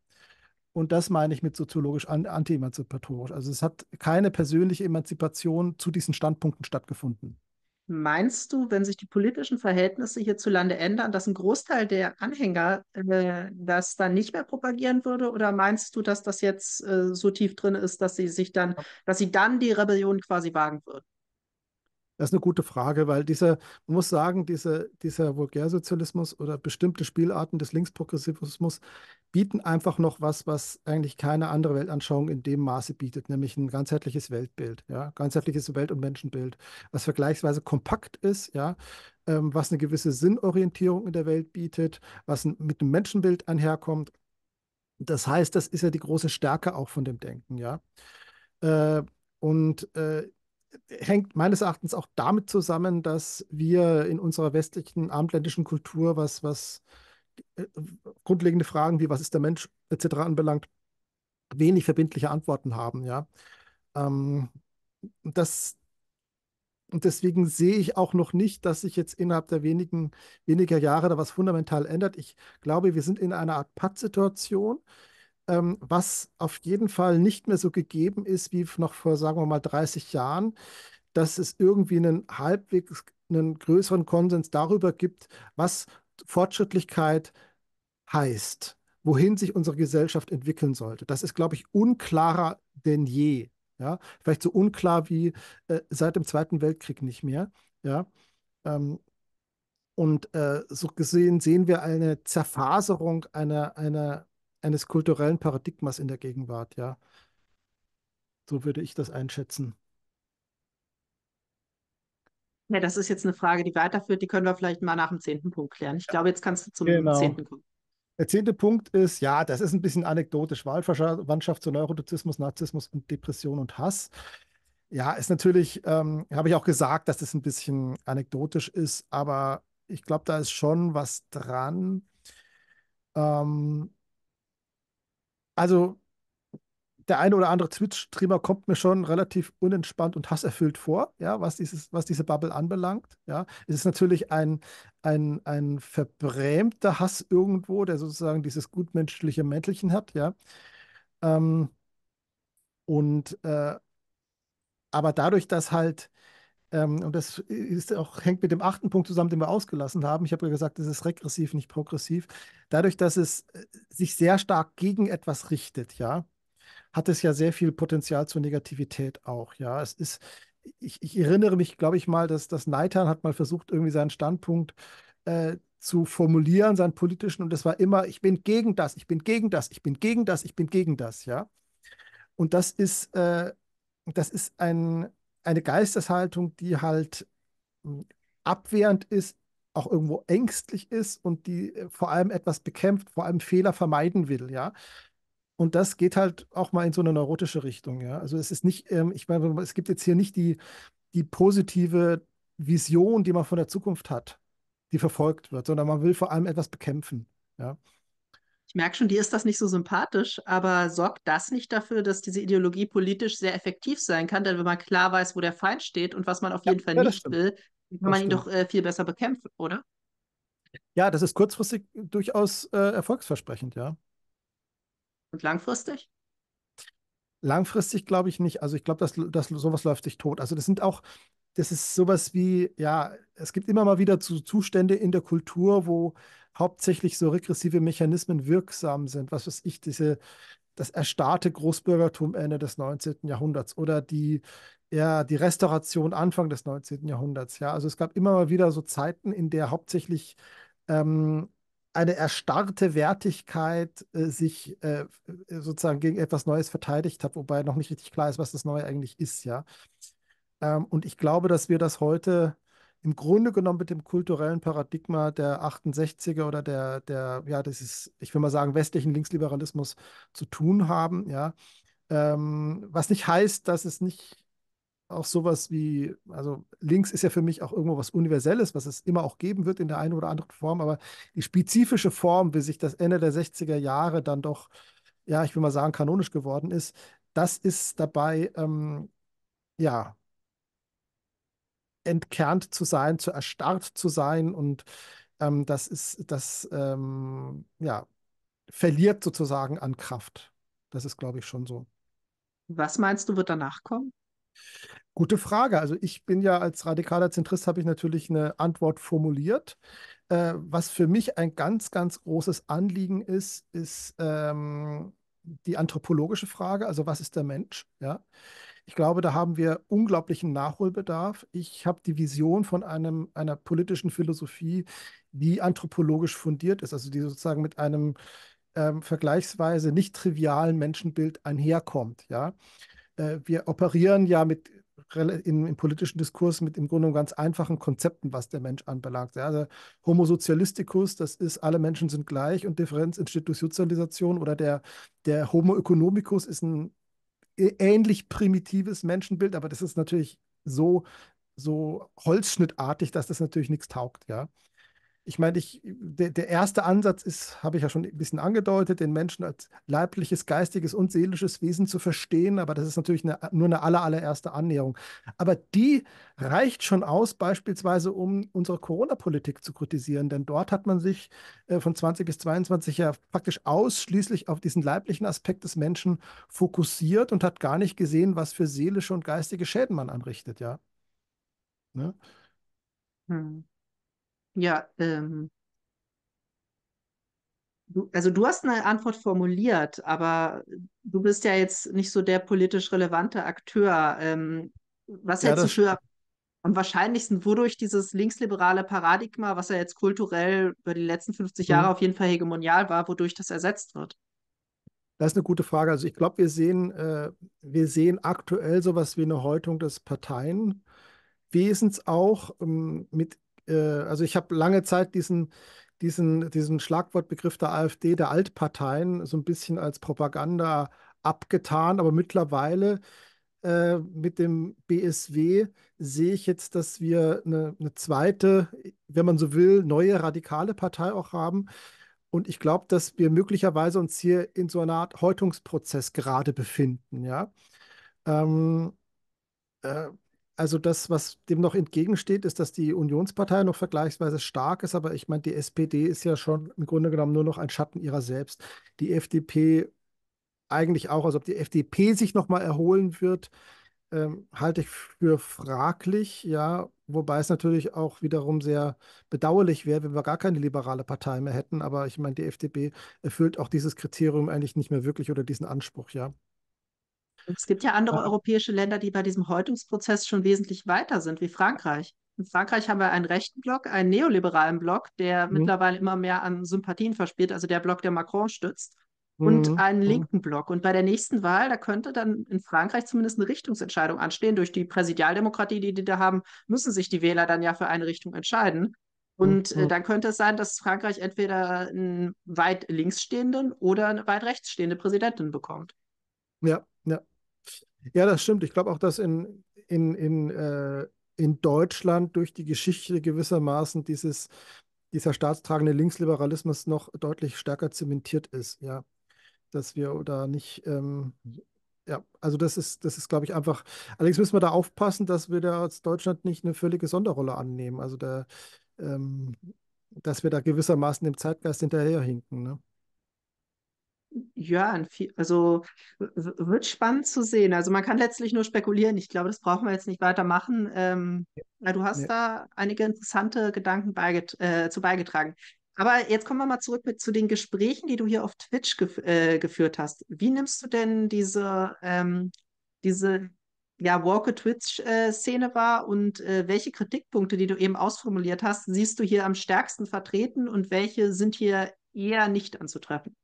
Und das meine ich mit soziologisch anti-emanzipatorisch. Also es hat keine persönliche Emanzipation zu diesen Standpunkten stattgefunden. Meinst du, wenn sich die politischen Verhältnisse hierzulande ändern, dass ein Großteil der Anhänger äh, das dann nicht mehr propagieren würde? Oder meinst du, dass das jetzt äh, so tief drin ist, dass sie sich dann, dass sie dann die Rebellion quasi wagen würden? Das ist eine gute Frage, weil dieser, man muss sagen, diese, dieser Vulgärsozialismus oder bestimmte Spielarten des Linksprogressivismus bieten einfach noch was, was eigentlich keine andere Weltanschauung in dem Maße bietet, nämlich ein ganzheitliches Weltbild, ja, ganzheitliches Welt- und Menschenbild, was vergleichsweise kompakt ist, ja, ähm, was eine gewisse Sinnorientierung in der Welt bietet, was mit einem Menschenbild einherkommt. Das heißt, das ist ja die große Stärke auch von dem Denken, ja. Äh, und äh, hängt meines Erachtens auch damit zusammen, dass wir in unserer westlichen abendländischen Kultur, was, was äh, grundlegende Fragen wie was ist der Mensch etc. anbelangt, wenig verbindliche Antworten haben. Ja? Ähm, das, und deswegen sehe ich auch noch nicht, dass sich jetzt innerhalb der wenigen weniger Jahre da was fundamental ändert. Ich glaube, wir sind in einer Art Pattsituation. situation ähm, was auf jeden Fall nicht mehr so gegeben ist wie noch vor, sagen wir mal, 30 Jahren, dass es irgendwie einen halbwegs einen größeren Konsens darüber gibt, was Fortschrittlichkeit heißt, wohin sich unsere Gesellschaft entwickeln sollte. Das ist, glaube ich, unklarer denn je. Ja? Vielleicht so unklar wie äh, seit dem Zweiten Weltkrieg nicht mehr. Ja? Ähm, und äh, so gesehen sehen wir eine Zerfaserung einer, einer eines kulturellen Paradigmas in der Gegenwart, ja. So würde ich das einschätzen. Ja, das ist jetzt eine Frage, die weiterführt, die können wir vielleicht mal nach dem zehnten Punkt klären. Ich glaube, jetzt kannst du zum genau. zehnten genau. kommen. Der zehnte Punkt ist, ja, das ist ein bisschen anekdotisch, Wahlverwandtschaft zu Neurotizismus, Narzissmus und Depression und Hass. Ja, ist natürlich, ähm, habe ich auch gesagt, dass das ein bisschen anekdotisch ist, aber ich glaube, da ist schon was dran. Ähm, also der eine oder andere Twitch-Streamer kommt mir schon relativ unentspannt und hasserfüllt vor, ja, was, dieses, was diese Bubble anbelangt. Ja. Es ist natürlich ein, ein, ein verbrämter Hass irgendwo, der sozusagen dieses gutmenschliche Mäntelchen hat, ja. Ähm, und äh, aber dadurch, dass halt ähm, und das ist auch, hängt mit dem achten Punkt zusammen, den wir ausgelassen haben. Ich habe ja gesagt, es ist regressiv, nicht progressiv. Dadurch, dass es äh, sich sehr stark gegen etwas richtet, ja, hat es ja sehr viel Potenzial zur Negativität auch, ja. Es ist, ich, ich erinnere mich, glaube ich mal, dass, dass Neitan hat mal versucht, irgendwie seinen Standpunkt äh, zu formulieren, seinen politischen, und das war immer, ich bin gegen das, ich bin gegen das, ich bin gegen das, ich bin gegen das, ja. Und das ist, äh, das ist ein, eine Geisteshaltung, die halt hm, abwehrend ist, auch irgendwo ängstlich ist und die äh, vor allem etwas bekämpft, vor allem Fehler vermeiden will, ja. Und das geht halt auch mal in so eine neurotische Richtung, ja. Also es ist nicht, ähm, ich meine, es gibt jetzt hier nicht die, die positive Vision, die man von der Zukunft hat, die verfolgt wird, sondern man will vor allem etwas bekämpfen, ja. Ich merke schon, dir ist das nicht so sympathisch, aber sorgt das nicht dafür, dass diese Ideologie politisch sehr effektiv sein kann? Denn wenn man klar weiß, wo der Feind steht und was man auf ja, jeden Fall ja, nicht will, kann das man stimmt. ihn doch äh, viel besser bekämpfen, oder? Ja, das ist kurzfristig äh, durchaus äh, erfolgsversprechend, ja. Und langfristig? Langfristig glaube ich nicht. Also ich glaube, dass, dass sowas läuft sich tot. Also das sind auch, das ist sowas wie, ja, es gibt immer mal wieder zu Zustände in der Kultur, wo hauptsächlich so regressive Mechanismen wirksam sind. Was weiß ich, diese, das erstarrte Großbürgertum Ende des 19. Jahrhunderts oder die, ja, die Restauration Anfang des 19. Jahrhunderts. Ja, also es gab immer mal wieder so Zeiten, in der hauptsächlich ähm, eine erstarrte Wertigkeit äh, sich äh, äh, sozusagen gegen etwas Neues verteidigt hat, wobei noch nicht richtig klar ist, was das Neue eigentlich ist, ja. Ähm, und ich glaube, dass wir das heute im Grunde genommen mit dem kulturellen Paradigma der 68er oder der, der ja, das ist, ich will mal sagen, westlichen Linksliberalismus zu tun haben, ja. Ähm, was nicht heißt, dass es nicht auch sowas wie, also links ist ja für mich auch irgendwo was Universelles, was es immer auch geben wird in der einen oder anderen Form, aber die spezifische Form, wie sich das Ende der 60er Jahre dann doch, ja, ich will mal sagen, kanonisch geworden ist, das ist dabei, ähm, ja, entkernt zu sein, zu erstarrt zu sein und ähm, das ist, das ähm, ja, verliert sozusagen an Kraft. Das ist, glaube ich, schon so. Was meinst du, wird danach kommen? Gute Frage. Also ich bin ja als radikaler Zentrist, habe ich natürlich eine Antwort formuliert. Äh, was für mich ein ganz, ganz großes Anliegen ist, ist ähm, die anthropologische Frage, also was ist der Mensch? Ja. Ich glaube, da haben wir unglaublichen Nachholbedarf. Ich habe die Vision von einem, einer politischen Philosophie, die anthropologisch fundiert ist, also die sozusagen mit einem ähm, vergleichsweise nicht trivialen Menschenbild einherkommt. Ja. Äh, wir operieren ja mit in, im politischen Diskurs mit im Grunde genommen ganz einfachen Konzepten, was der Mensch anbelangt. Ja, also Homo Sozialisticus, das ist, alle Menschen sind gleich und Differenz entsteht durch Sozialisation oder der, der Homo Economicus ist ein ähnlich primitives Menschenbild, aber das ist natürlich so, so holzschnittartig, dass das natürlich nichts taugt. Ja ich meine, ich, der, der erste Ansatz ist, habe ich ja schon ein bisschen angedeutet, den Menschen als leibliches, geistiges und seelisches Wesen zu verstehen, aber das ist natürlich eine, nur eine aller, allererste Annäherung. Aber die reicht schon aus, beispielsweise, um unsere Corona-Politik zu kritisieren, denn dort hat man sich äh, von 20 bis 22 ja praktisch ausschließlich auf diesen leiblichen Aspekt des Menschen fokussiert und hat gar nicht gesehen, was für seelische und geistige Schäden man anrichtet, ja. Ne? Hm. Ja, ähm, du, also du hast eine Antwort formuliert, aber du bist ja jetzt nicht so der politisch relevante Akteur. Ähm, was ja, hältst du für am wahrscheinlichsten, wodurch dieses linksliberale Paradigma, was ja jetzt kulturell über die letzten 50 Jahre mhm. auf jeden Fall hegemonial war, wodurch das ersetzt wird? Das ist eine gute Frage. Also ich glaube, wir sehen, äh, wir sehen aktuell sowas wie eine Häutung des Parteienwesens auch ähm, mit äh, also ich habe lange Zeit diesen, diesen, diesen Schlagwortbegriff der AfD, der Altparteien, so ein bisschen als Propaganda abgetan, aber mittlerweile äh, mit dem BSW sehe ich jetzt, dass wir eine, eine, zweite, wenn man so will, neue radikale Partei auch haben. Und ich glaube, dass wir möglicherweise uns hier in so einer Art Häutungsprozess gerade befinden, ja. Ähm, äh, also das, was dem noch entgegensteht, ist, dass die Unionspartei noch vergleichsweise stark ist, aber ich meine, die SPD ist ja schon im Grunde genommen nur noch ein Schatten ihrer selbst. Die FDP eigentlich auch, also ob die FDP sich nochmal erholen wird, ähm, halte ich für fraglich, ja, wobei es natürlich auch wiederum sehr bedauerlich wäre, wenn wir gar keine liberale Partei mehr hätten, aber ich meine, die FDP erfüllt auch dieses Kriterium eigentlich nicht mehr wirklich oder diesen Anspruch, ja. Es gibt ja andere europäische Länder, die bei diesem Häutungsprozess schon wesentlich weiter sind, wie Frankreich. In Frankreich haben wir einen rechten Block, einen neoliberalen Block, der mhm. mittlerweile immer mehr an Sympathien verspielt, also der Block, der Macron stützt, mhm. und einen mhm. linken Block. Und bei der nächsten Wahl, da könnte dann in Frankreich zumindest eine Richtungsentscheidung anstehen. Durch die Präsidialdemokratie, die die da haben, müssen sich die Wähler dann ja für eine Richtung entscheiden. Und äh, mhm. dann könnte es sein, dass Frankreich entweder einen weit links stehenden oder eine weit rechts stehende Präsidentin bekommt. Ja, ja, das stimmt. Ich glaube auch, dass in, in, in, äh, in Deutschland durch die Geschichte gewissermaßen dieses, dieser staatstragende Linksliberalismus noch deutlich stärker zementiert ist, ja. Dass wir da nicht, ähm, ja, also das ist, das ist, glaube ich, einfach. Allerdings müssen wir da aufpassen, dass wir da als Deutschland nicht eine völlige Sonderrolle annehmen. Also da, ähm, dass wir da gewissermaßen dem Zeitgeist hinterherhinken. Ne? ja, also wird spannend zu sehen. Also man kann letztlich nur spekulieren. Ich glaube, das brauchen wir jetzt nicht weitermachen. Ähm, du hast ja. da einige interessante Gedanken beiget äh, zu beigetragen. Aber jetzt kommen wir mal zurück mit, zu den Gesprächen, die du hier auf Twitch gef äh, geführt hast. Wie nimmst du denn diese, ähm, diese ja, Walker-Twitch-Szene äh, wahr und äh, welche Kritikpunkte, die du eben ausformuliert hast, siehst du hier am stärksten vertreten und welche sind hier eher nicht anzutreffen?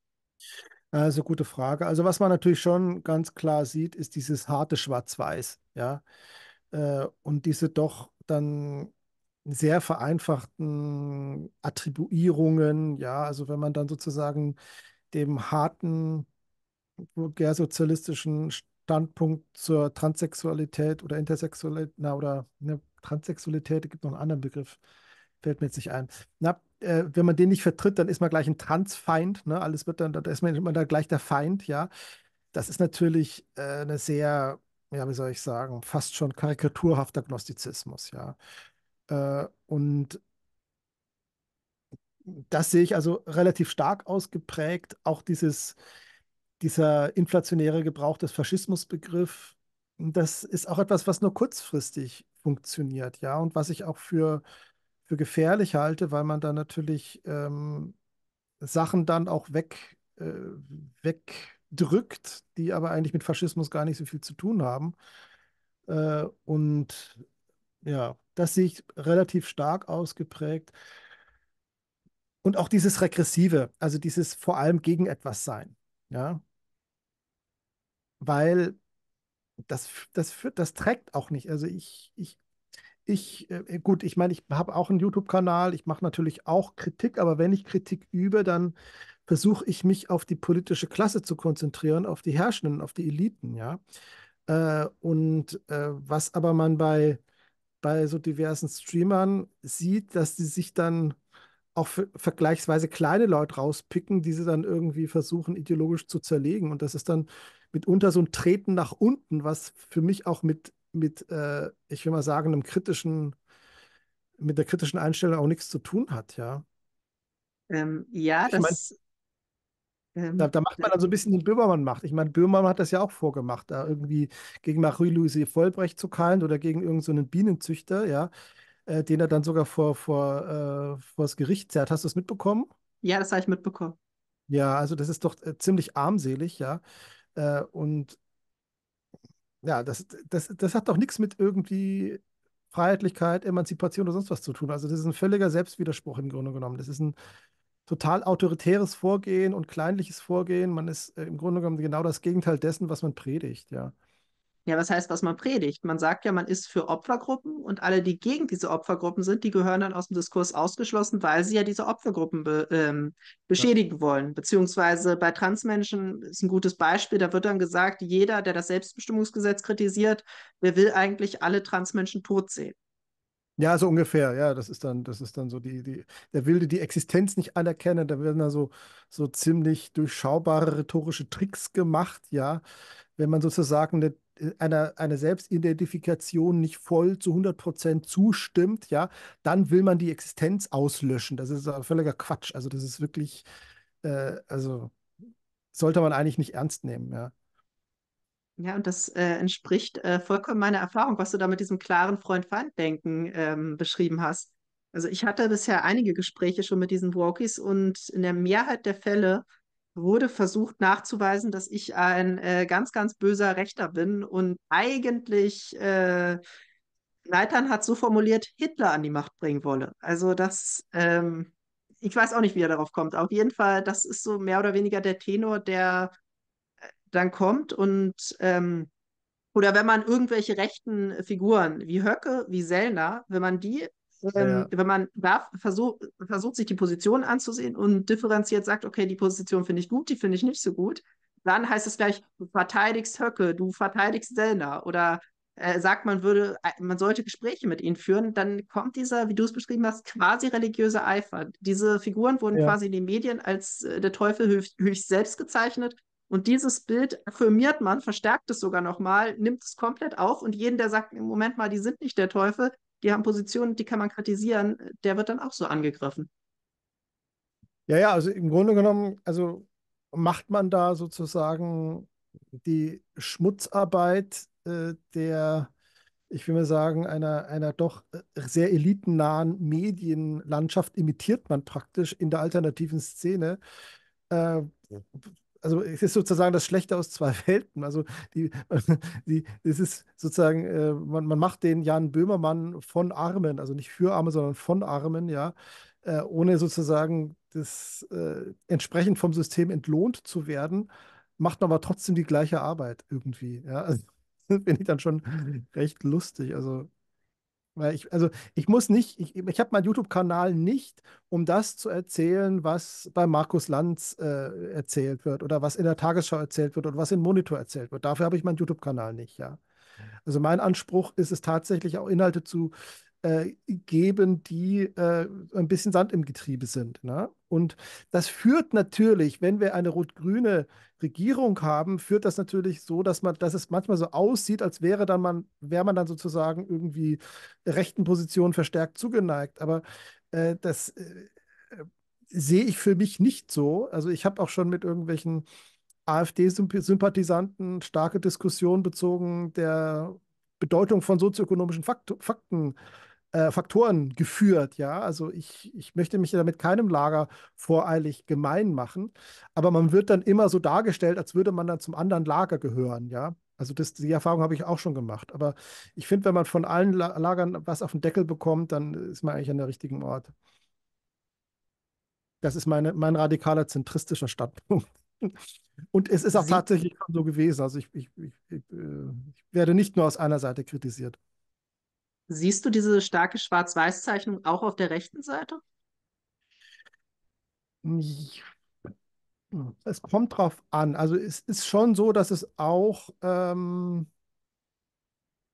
Also gute Frage. Also was man natürlich schon ganz klar sieht, ist dieses harte Schwarz-Weiß, ja. Äh, und diese doch dann sehr vereinfachten Attribuierungen, ja, also wenn man dann sozusagen dem harten sozialistischen Standpunkt zur Transsexualität oder Intersexualität, na, oder ne, Transsexualität, gibt noch einen anderen Begriff, fällt mir jetzt nicht ein. Na, äh, wenn man den nicht vertritt, dann ist man gleich ein Transfeind. Ne? Alles wird dann, da ist man immer da gleich der Feind, ja. Das ist natürlich äh, eine sehr, ja, wie soll ich sagen, fast schon karikaturhafter Gnostizismus, ja. Äh, und das sehe ich also relativ stark ausgeprägt. Auch dieses, dieser inflationäre Gebrauch des Faschismusbegriff, das ist auch etwas, was nur kurzfristig funktioniert, ja, und was ich auch für für gefährlich halte, weil man da natürlich ähm, Sachen dann auch weg, äh, wegdrückt, die aber eigentlich mit Faschismus gar nicht so viel zu tun haben. Äh, und ja, das sehe ich relativ stark ausgeprägt. Und auch dieses Regressive, also dieses vor allem gegen etwas sein. Ja. Weil das, das, das trägt auch nicht. Also ich, ich ich, äh, gut, ich meine, ich habe auch einen YouTube-Kanal, ich mache natürlich auch Kritik, aber wenn ich Kritik übe, dann versuche ich mich auf die politische Klasse zu konzentrieren, auf die Herrschenden, auf die Eliten, ja. Äh, und äh, was aber man bei, bei so diversen Streamern sieht, dass die sich dann auch vergleichsweise kleine Leute rauspicken, die sie dann irgendwie versuchen, ideologisch zu zerlegen. Und das ist dann mitunter so ein Treten nach unten, was für mich auch mit mit, äh, ich will mal sagen, einem kritischen, mit der kritischen Einstellung auch nichts zu tun hat, ja. Ähm, ja, ich das. Mein, ähm, da, da, macht man dann so ein bisschen den Böhmermann macht. Ich meine, Böhmermann hat das ja auch vorgemacht, da irgendwie gegen Marie-Louise Vollbrecht zu keilen oder gegen irgendeinen so Bienenzüchter, ja, äh, den er dann sogar vor, vor, äh, vor das Gericht zerrt. Hast du das mitbekommen? Ja, das habe ich mitbekommen. Ja, also das ist doch äh, ziemlich armselig, ja. Äh, und ja, das, das, das hat doch nichts mit irgendwie Freiheitlichkeit, Emanzipation oder sonst was zu tun. Also das ist ein völliger Selbstwiderspruch im Grunde genommen. Das ist ein total autoritäres Vorgehen und kleinliches Vorgehen. Man ist äh, im Grunde genommen genau das Gegenteil dessen, was man predigt, ja. Ja, was heißt, was man predigt? Man sagt ja, man ist für Opfergruppen und alle, die gegen diese Opfergruppen sind, die gehören dann aus dem Diskurs ausgeschlossen, weil sie ja diese Opfergruppen be, ähm, beschädigen ja. wollen. Beziehungsweise bei Transmenschen ist ein gutes Beispiel, da wird dann gesagt, jeder, der das Selbstbestimmungsgesetz kritisiert, wer will eigentlich alle Transmenschen tot sehen. Ja, so ungefähr, ja, das ist dann, das ist dann so die, die, der wilde die Existenz nicht anerkennen, da werden da so, so ziemlich durchschaubare rhetorische Tricks gemacht, ja, wenn man sozusagen eine einer, einer Selbstidentifikation nicht voll zu 100 Prozent zustimmt, ja, dann will man die Existenz auslöschen. Das ist völliger Quatsch. Also das ist wirklich, äh, also sollte man eigentlich nicht ernst nehmen, ja. Ja, und das äh, entspricht äh, vollkommen meiner Erfahrung, was du da mit diesem klaren Freund-Feind-Denken ähm, beschrieben hast. Also ich hatte bisher einige Gespräche schon mit diesen Walkies und in der Mehrheit der Fälle wurde versucht nachzuweisen, dass ich ein äh, ganz, ganz böser Rechter bin und eigentlich äh, Leitern hat so formuliert, Hitler an die Macht bringen wolle. Also das, ähm, ich weiß auch nicht, wie er darauf kommt. Auf jeden Fall, das ist so mehr oder weniger der Tenor, der äh, dann kommt und ähm, oder wenn man irgendwelche rechten Figuren wie Höcke, wie Sellner, wenn man die ähm, ja. Wenn man darf, versucht, sich die Position anzusehen und differenziert sagt, okay, die Position finde ich gut, die finde ich nicht so gut, dann heißt es gleich, du verteidigst Höcke, du verteidigst Sellner oder äh, sagt, man würde, äh, man sollte Gespräche mit ihnen führen, dann kommt dieser, wie du es beschrieben hast, quasi religiöse Eifer. Diese Figuren wurden ja. quasi in den Medien als äh, der Teufel höchst, höchst selbst gezeichnet und dieses Bild affirmiert man, verstärkt es sogar nochmal, nimmt es komplett auf und jeden, der sagt, Moment mal, die sind nicht der Teufel, die haben Positionen, die kann man kritisieren, der wird dann auch so angegriffen. Ja, ja, also im Grunde genommen, also macht man da sozusagen die Schmutzarbeit äh, der, ich will mal sagen, einer, einer doch äh, sehr elitennahen Medienlandschaft imitiert man praktisch in der alternativen Szene. Äh, also es ist sozusagen das Schlechte aus zwei [laughs] Welten. Also die, [laughs] die, es ist sozusagen, äh, man, man macht den Jan Böhmermann von Armen, also nicht für Arme, sondern von Armen, ja, äh, ohne sozusagen das äh, entsprechend vom System entlohnt zu werden, macht man aber trotzdem die gleiche Arbeit irgendwie. Ja, [laughs] also, finde ich dann schon recht lustig. Also weil ich, also ich muss nicht, ich, ich habe meinen YouTube-Kanal nicht, um das zu erzählen, was bei Markus Lanz äh, erzählt wird oder was in der Tagesschau erzählt wird oder was in Monitor erzählt wird. Dafür habe ich meinen YouTube-Kanal nicht, ja. Also mein Anspruch ist es tatsächlich auch Inhalte zu äh, geben, die äh, ein bisschen Sand im Getriebe sind. Ne? Und das führt natürlich, wenn wir eine rot-grüne Regierung haben, führt das natürlich so, dass man, dass es manchmal so aussieht, als wäre dann man, wäre man dann sozusagen irgendwie rechten Positionen verstärkt zugeneigt. Aber äh, das äh, äh, sehe ich für mich nicht so. Also ich habe auch schon mit irgendwelchen AfD-Sympathisanten starke Diskussionen bezogen der Bedeutung von sozioökonomischen Fakt Fakten äh, Faktoren geführt. Ja, also ich, ich möchte mich damit keinem Lager voreilig gemein machen, aber man wird dann immer so dargestellt, als würde man dann zum anderen Lager gehören. Ja, also das, die Erfahrung habe ich auch schon gemacht. Aber ich finde, wenn man von allen Lagern was auf den Deckel bekommt, dann ist man eigentlich an der richtigen Ort. Das ist meine, mein radikaler zentristischer Standpunkt. [laughs] Und es ist auch Sie tatsächlich so gewesen. Also ich, ich, ich, äh, ich werde nicht nur aus einer Seite kritisiert. Siehst du diese starke Schwarz-Weiß-Zeichnung auch auf der rechten Seite? Es kommt drauf an. Also es ist schon so, dass es auch ähm,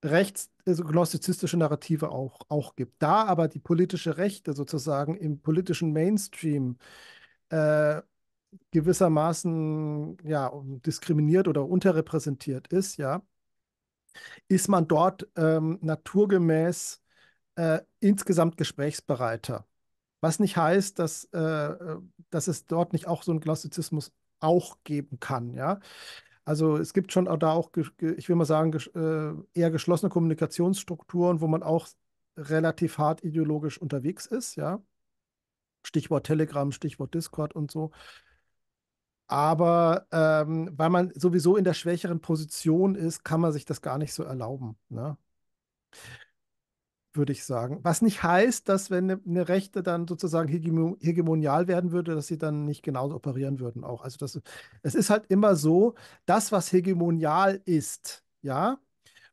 rechts, also gnostizistische Narrative auch, auch gibt. Da aber die politische Rechte sozusagen im politischen Mainstream äh, gewissermaßen ja, diskriminiert oder unterrepräsentiert ist, ja, ist man dort ähm, naturgemäß äh, insgesamt gesprächsbereiter. Was nicht heißt, dass, äh, äh dass es dort nicht auch so einen Glossizismus auch geben kann, ja. Also es gibt schon da auch, ich will mal sagen, äh, eher geschlossene Kommunikationsstrukturen, wo man auch relativ hart ideologisch unterwegs ist, ja. Stichwort Telegram, Stichwort Discord und so. Aber ähm, weil man sowieso in der schwächeren Position ist, kann man sich das gar nicht so erlauben. Ne? Würde ich sagen. Was nicht heißt, dass wenn eine, ne Rechte dann sozusagen hegemonial werden würde, dass sie dann nicht genauso operieren würden auch. Also das, es ist halt immer so, das, was hegemonial ist, ja,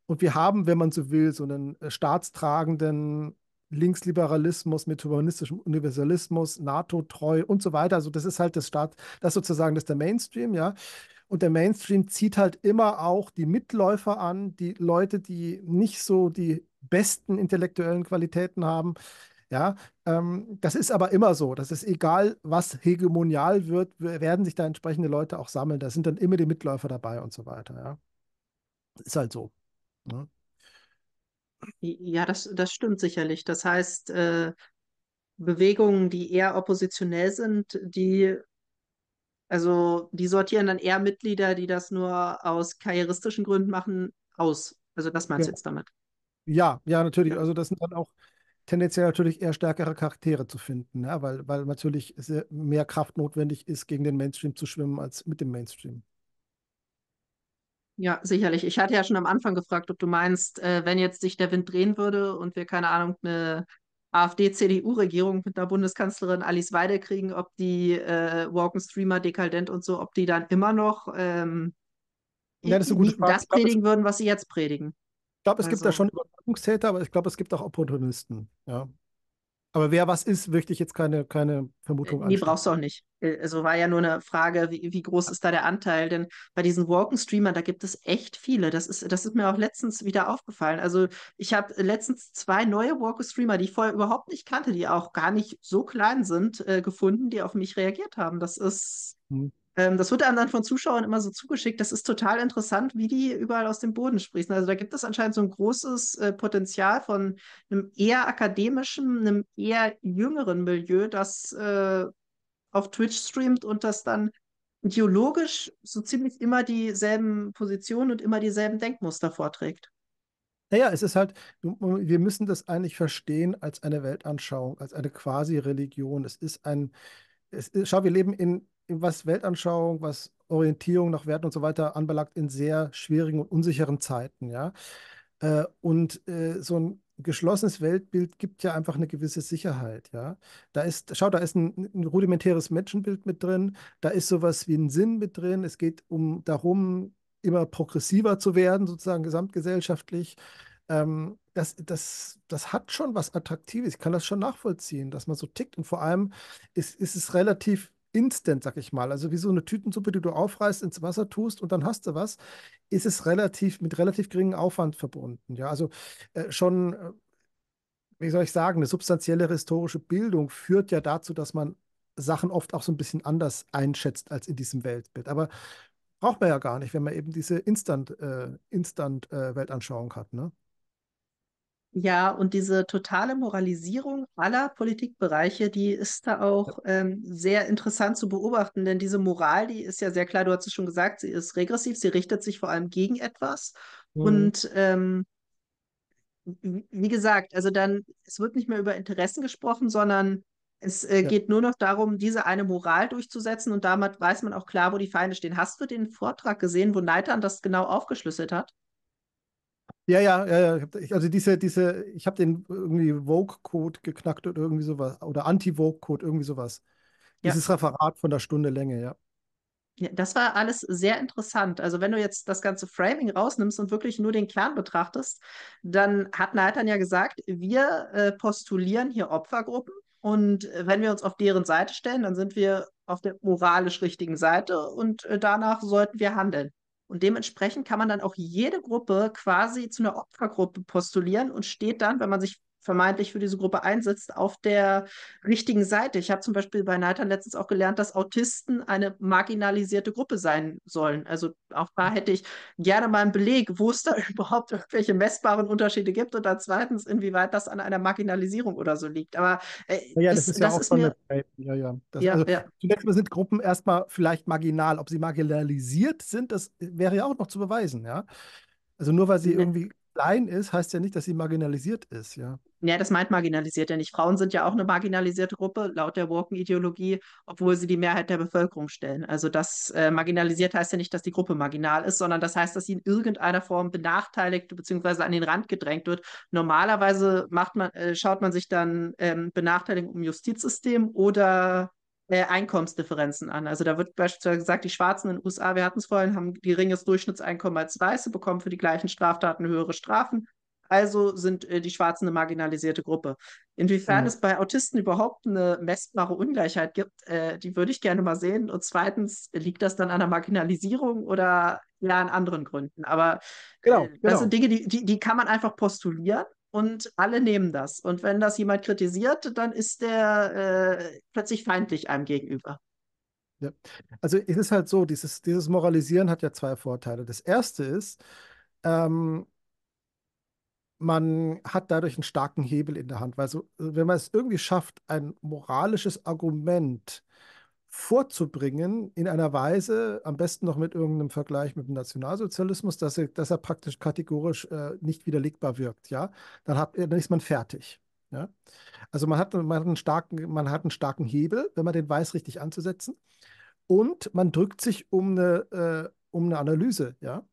und wir haben, wenn man so will, so einen äh, staatstragenden Linksliberalismus mit humanistischem Universalismus, NATO-treu und so weiter. Also das ist halt das Staat, das sozusagen das ist der Mainstream, ja. Und der Mainstream zieht halt immer auch die Mitläufer an, die Leute, die nicht so die besten intellektuellen Qualitäten haben. Ja, ähm, das ist aber immer so. Das ist egal, was hegemonial wird, werden sich da entsprechende Leute auch sammeln. Da sind dann immer die Mitläufer dabei und so weiter. Ja, ist halt so. Ne? Ja, das, das stimmt sicherlich. Das heißt, äh, Bewegungen, die eher oppositionell sind, die also die sortieren dann eher Mitglieder, die das nur aus karrieristischen Gründen machen, aus. Also das meinst ja. du jetzt damit? Ja, ja, natürlich. Also das sind dann auch tendenziell natürlich eher stärkere Charaktere zu finden, ja? Ne? weil, weil natürlich mehr Kraft notwendig ist, gegen den Mainstream zu schwimmen, als mit dem Mainstream. Ja, sicherlich. Ich hatte ja schon am Anfang gefragt, ob du meinst, äh, wenn jetzt sich der Wind drehen würde und wir, keine Ahnung, eine AfD-CDU-Regierung mit einer Bundeskanzlerin Alice Weide kriegen, ob die äh, Walken Streamer, Dekadent und so, ob die dann immer noch ähm, ja, das, das predigen glaub, würden, was sie jetzt predigen. Ich glaube, es also. gibt da also schon Überzeugungstäter, aber ich glaube, es gibt auch Opportunisten. Ja. Aber wer was ist, möchte ich jetzt keine, keine Vermutung an. Nee, brauchst du auch nicht. Äh, also war ja nur eine Frage, wie, wie groß ist da der Anteil? Denn bei diesen Walken-Streamern, da gibt es echt viele. Das ist, das ist mir auch letztens wieder aufgefallen. Also ich habe letztens zwei neue Walken-Streamer, die ich vorher überhaupt nicht kannte, die auch gar nicht so klein sind, äh, gefunden, die auf mich reagiert haben. Das ist. Hm. Ähm, das wird einem dann von Zuschauern immer so zugeschickt. Das ist total interessant, wie die überall aus dem Boden sprießen. Also da gibt es anscheinend so ein großes äh, Potenzial von einem eher akademischen, einem eher jüngeren Milieu, das äh, auf Twitch streamt und das dann ideologisch so ziemlich immer dieselben Positionen und immer dieselben Denkmuster vorträgt. Naja, es ist halt, wir müssen das eigentlich verstehen als eine Weltanschauung, als eine quasi Religion. Es ist ein, es ist, schau, wir leben in was Weltanschauung, was Orientierung nach Werten und so weiter anbelangt, in sehr schwierigen und unsicheren Zeiten, ja. Äh, und äh, so ein geschlossenes Weltbild gibt ja einfach eine gewisse Sicherheit, ja. Da ist, schau, da ist ein, ein, rudimentäres Menschenbild mit drin, da ist sowas wie ein Sinn mit drin, es geht um darum, immer progressiver zu werden, sozusagen gesamtgesellschaftlich. Ähm, das, das, das hat schon was Attraktives. Ich kann das schon nachvollziehen, dass man so tickt. Und vor allem ist, ist es relativ instant, sag ich mal, also wie so eine Tütensuppe, die du aufreißt, ins Wasser tust und dann hast du was, ist es relativ mit relativ geringem Aufwand verbunden. Ja, also äh, schon, äh, wie soll ich sagen, eine substanzielle historische Bildung führt ja dazu, dass man Sachen oft auch so ein bisschen anders einschätzt als in diesem Weltbild. Aber braucht man ja gar nicht, wenn man eben diese Instant, äh, Instant-Weltanschauung äh, hat. Ne? Ja, und diese totale Moralisierung aller Politikbereiche, die ist da auch ähm, sehr interessant zu beobachten, denn diese Moral, die ist ja sehr klar, du hast es schon gesagt, sie ist regressiv, sie richtet sich vor allem gegen etwas. Mhm. Und ähm, wie gesagt, also dann, es wird nicht mehr über Interessen gesprochen, sondern es äh, ja. geht nur noch darum, diese eine Moral durchzusetzen und damit weiß man auch klar, wo die Feinde stehen. Hast du den Vortrag gesehen, wo Neitern das genau aufgeschlüsselt hat? Ja, ja, ja, ja. Also diese, diese, ich habe den irgendwie Vogue-Code geknackt oder irgendwie sowas. Oder Anti-Vogue-Code, irgendwie sowas. Ja. Dieses Referat von der Stunde Länge, ja. ja. Das war alles sehr interessant. Also wenn du jetzt das ganze Framing rausnimmst und wirklich nur den Kern betrachtest, dann hat Nathan ja gesagt, wir äh, postulieren hier Opfergruppen. Und äh, wenn wir uns auf deren Seite stellen, dann sind wir auf der moralisch richtigen Seite und äh, danach sollten wir handeln. Und dementsprechend kann man dann auch jede Gruppe quasi zu einer Opfergruppe postulieren und steht dann, wenn man sich vermeintlich für diese Gruppe einsetzt, auf der richtigen Seite. Ich habe zum Beispiel bei Neitern letztens auch gelernt, dass Autisten eine marginalisierte Gruppe sein sollen. Also auch da hätte ich gerne mal einen Beleg, wo es da [laughs] überhaupt irgendwelche messbaren Unterschiede gibt und dann zweitens, inwieweit das an einer Marginalisierung oder so liegt. Aber äh, ja, das, das ist ja das auch ist von mir, der, ja, ja. Das, ja, also, ja. Zunächst mal sind Gruppen erstmal vielleicht marginal. Ob sie marginalisiert sind, das wäre ja auch noch zu beweisen, ja. Also nur weil sie nee. irgendwie klein ist, heißt ja nicht, dass sie marginalisiert ist, ja. Ja, das meint marginalisiert ja nicht. Frauen sind ja auch eine marginalisierte Gruppe laut der Woken-Ideologie, obwohl sie die Mehrheit der Bevölkerung stellen. Also das äh, marginalisiert heißt ja nicht, dass die Gruppe marginal ist, sondern das heißt, dass sie in irgendeiner Form benachteiligt bzw. an den Rand gedrängt wird. Normalerweise macht man, äh, schaut man sich dann ähm, Benachteiligung im Justizsystem oder äh, Einkommensdifferenzen an. Also da wird beispielsweise gesagt, die Schwarzen in den USA, wir hatten es vorhin, haben geringes Durchschnittseinkommen als Weiße, bekommen für die gleichen Straftaten höhere Strafen. Also sind äh, die Schwarzen eine marginalisierte Gruppe. Inwiefern mhm. es bei Autisten überhaupt eine messbare Ungleichheit gibt, äh, die würde ich gerne mal sehen. Und zweitens, liegt das dann an der Marginalisierung oder ja an anderen Gründen? Aber genau, äh, genau. das sind Dinge, die, die, die kann man einfach postulieren und alle nehmen das. Und wenn das jemand kritisiert, dann ist der äh, plötzlich feindlich einem gegenüber. Ja. Also es ist halt so, dieses, dieses Moralisieren hat ja zwei Vorteile. Das erste ist, ähm, man hat dadurch einen starken Hebel in der Hand, weil so, wenn man es irgendwie schafft, ein moralisches Argument äh, vorzubringen in einer Weise, am besten noch mit irgendeinem Vergleich mit dem Nationalsozialismus, dass er, dass er praktisch kategorisch äh, nicht widerlegbar wirkt, ja, dann, hat, äh, dann ist man fertig. Ja? Also man hat, man, hat einen starken, man hat einen starken Hebel, wenn man den weiß, richtig anzusetzen. Und man drückt sich um eine, äh, um eine Analyse, ja.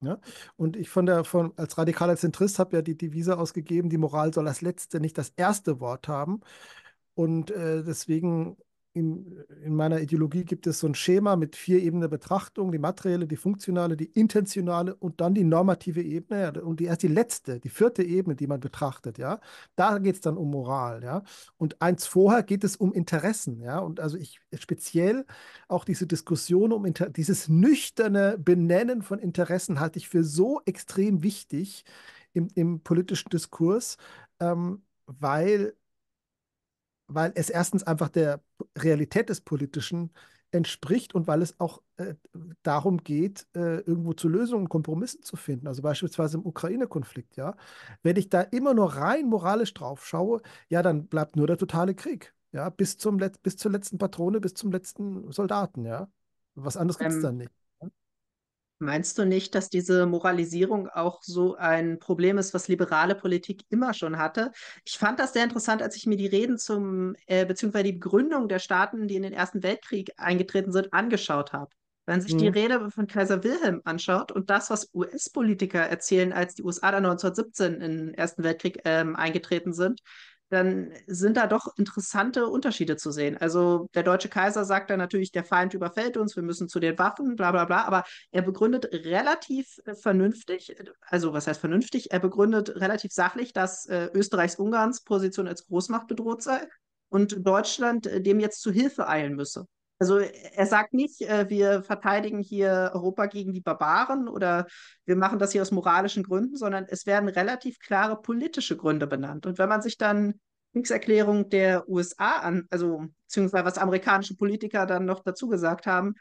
Ja? Und ich von der, von, als radikaler Zentrist habe ja die Devise ausgegeben, die Moral soll das letzte, nicht das erste Wort haben. Und äh, deswegen in, in meiner Ideologie gibt es so ein Schema mit vier Ebenen der Betrachtung, die materielle, die funktionale, die intentionale und dann die normative Ebene und die erst die letzte, die vierte Ebene, die man betrachtet, ja. Da geht es dann um Moral, ja. Und eins vorher geht es um Interessen, ja. Und also ich speziell auch diese Diskussion um Inter dieses nüchterne Benennen von Interessen halte ich für so extrem wichtig im, im politischen Diskurs, ähm, weil weil es erstens einfach der Realität des Politischen entspricht und weil es auch äh, darum geht, äh, irgendwo zu Lösungen und Kompromissen zu finden. Also beispielsweise im Ukraine-Konflikt, ja. Wenn ich da immer nur rein moralisch drauf schaue, ja, dann bleibt nur der totale Krieg, ja, bis, zum Let bis zur letzten Patrone, bis zum letzten Soldaten, ja. Was anderes ähm, gibt es dann nicht. Meinst du nicht, dass diese Moralisierung auch so ein Problem ist, was liberale Politik immer schon hatte? Ich fand das sehr interessant, als ich mir die Reden zum, äh, beziehungsweise die Begründung der Staaten, die in den Ersten Weltkrieg eingetreten sind, angeschaut habe. Wenn sich die mhm. Rede von Kaiser Wilhelm anschaut und das, was US-Politiker erzählen, als die USA dann 1917 in den Ersten Weltkrieg ähm, eingetreten sind, dann sind da doch interessante Unterschiede zu sehen. Also der deutsche Kaiser sagt dann natürlich, der Feind überfällt uns, wir müssen zu den Waffen, bla bla bla, aber er begründet relativ äh, vernünftig, also was heißt vernünftig, er begründet relativ sachlich, dass äh, Österreichs-Ungarns Position als Großmacht bedroht sei und Deutschland äh, dem jetzt zu Hilfe eilen müsse. Also er sagt nicht, äh, wir verteidigen hier Europa gegen die Barbaren oder wir machen das hier aus moralischen Gründen, sondern es werden relativ klare politische Gründe benannt. Und wenn man sich dann Kriegserklärung der USA an, also beziehungsweise was amerikanische Politiker dann noch dazu gesagt haben,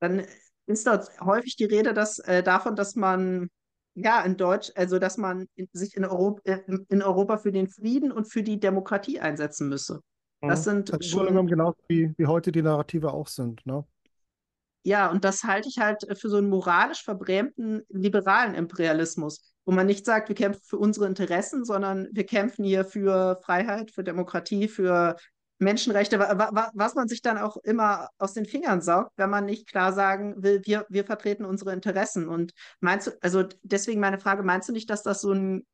dann ist dort häufig die Rede dass, äh, davon, dass man ja in Deutsch, also dass man in, sich in Europa, äh, in Europa für den Frieden und für die Demokratie einsetzen müsse. Das sind das ist schon, genau wie, wie heute die Narrative auch sind. Ne? Ja, und das halte ich halt äh, für so einen moralisch verbrämten liberalen Imperialismus, wo man nicht sagt, wir kämpfen für unsere Interessen, sondern wir kämpfen hier für Freiheit, für Demokratie, für Menschenrechte, was man sich dann auch immer aus den Fingern saugt, wenn man nicht klar sagen will, wir, wir vertreten unsere Interessen. Und meinst du, also deswegen meine Frage, meinst du nicht, dass das so ein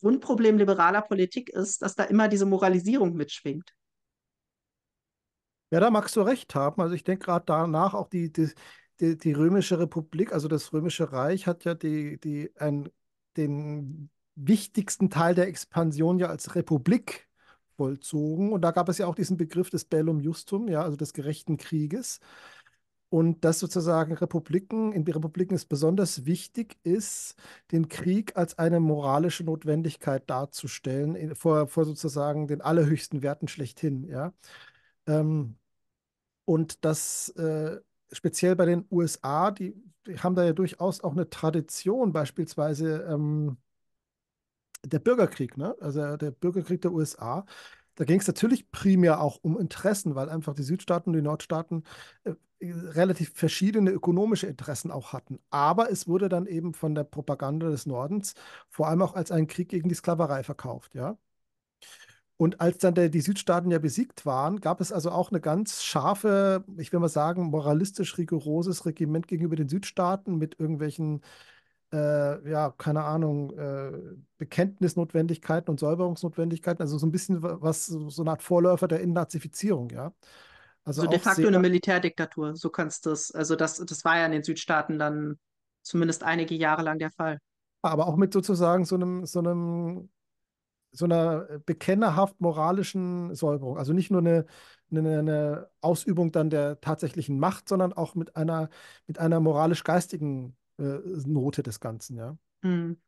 Grundproblem liberaler Politik ist, dass da immer diese Moralisierung mitschwingt. Ja, da magst du recht haben. Also ich denke gerade danach auch die, die, die, die, Römische Republik, also das Römische Reich hat ja die, die, ein, den wichtigsten Teil der Expansion ja als Republik vollzogen. Und da gab es ja auch diesen Begriff des Bellum Justum, ja, also des gerechten Krieges und dass sozusagen Republiken, in den Republiken es besonders wichtig ist, den Krieg als eine moralische Notwendigkeit darzustellen, in, vor, vor sozusagen den allerhöchsten Werten schlechthin, ja. Ähm, und dass äh, speziell bei den USA, die, die, haben da ja durchaus auch eine Tradition, beispielsweise ähm, der Bürgerkrieg, ne? also der Bürgerkrieg der USA, da ging es natürlich primär auch um Interessen, weil einfach die Südstaaten und die Nordstaaten äh, relativ verschiedene ökonomische Interessen auch hatten. Aber es wurde dann eben von der Propaganda des Nordens vor allem auch als einen Krieg gegen die Sklaverei verkauft, ja. Und als dann der, die Südstaaten ja besiegt waren, gab es also auch eine ganz scharfe, ich will mal sagen, moralistisch rigoroses Regiment gegenüber den Südstaaten mit irgendwelchen äh, ja, keine Ahnung, äh, Bekenntnisnotwendigkeiten und Säuberungsnotwendigkeiten, also so ein bisschen was, so eine Art Vorläufer der Innazifizierung, ja. Also, also de facto sehr, eine Militärdiktatur, so kannst du es, also das, das war ja in den Südstaaten dann zumindest einige Jahre lang der Fall. Aber auch mit sozusagen so einem, so einem so einer bekennerhaft moralischen Säuberung. Also nicht nur eine, eine, eine, Ausübung dann der tatsächlichen Macht, sondern auch mit einer, mit einer moralisch-geistigen äh, Note des Ganzen, ja. Hm.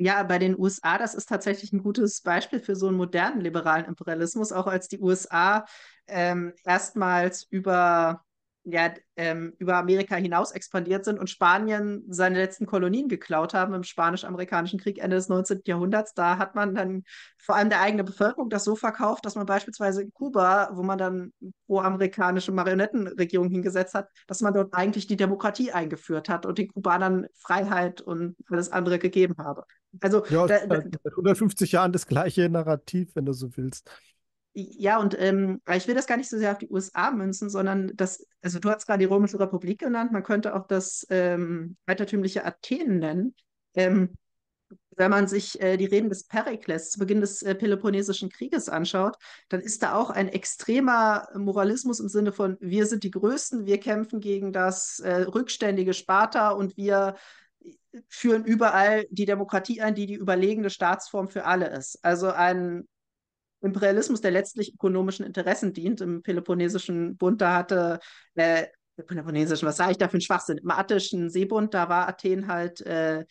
Ja, bei den USA, das ist tatsächlich ein gutes Beispiel für so einen modernen liberalen Imperialismus, auch als die USA ähm, erstmals über ja, ähm, über Amerika hinaus expandiert sind und Spanien seine letzten Kolonien geklaut haben im Spanisch-Amerikanischen Krieg Ende des 19. Jahrhunderts. Da hat man dann vor allem der eigene Bevölkerung das so verkauft, dass man beispielsweise in Kuba, wo man dann pro-amerikanische Marionettenregierung hingesetzt hat, dass man dort eigentlich die Demokratie eingeführt hat und den Kubanern Freiheit und alles andere gegeben habe. Also ja, da, halt seit 150 Jahren das gleiche Narrativ, wenn du so willst. Ja, und ähm, ich will das gar nicht so sehr auf die USA münzen, sondern das, also du hast gerade die Römische Republik genannt, man könnte auch das ähm, altertümliche Athen nennen. Ähm, wenn man sich äh, die Reden des Perikles zu Beginn des äh, Peloponnesischen Krieges anschaut, dann ist da auch ein extremer Moralismus im Sinne von, wir sind die Größten, wir kämpfen gegen das äh, rückständige Sparta und wir äh, führen überall die Demokratie ein, die die überlegene Staatsform für alle ist. Also ein Imperialismus, der letztlich ökonomischen Interessen dient. Im Peloponnesischen Bund, da hatte äh, Peloponnesischen, was sage ich da für einen Schwachsinn? Im attischen Seebund, da war Athen halt äh,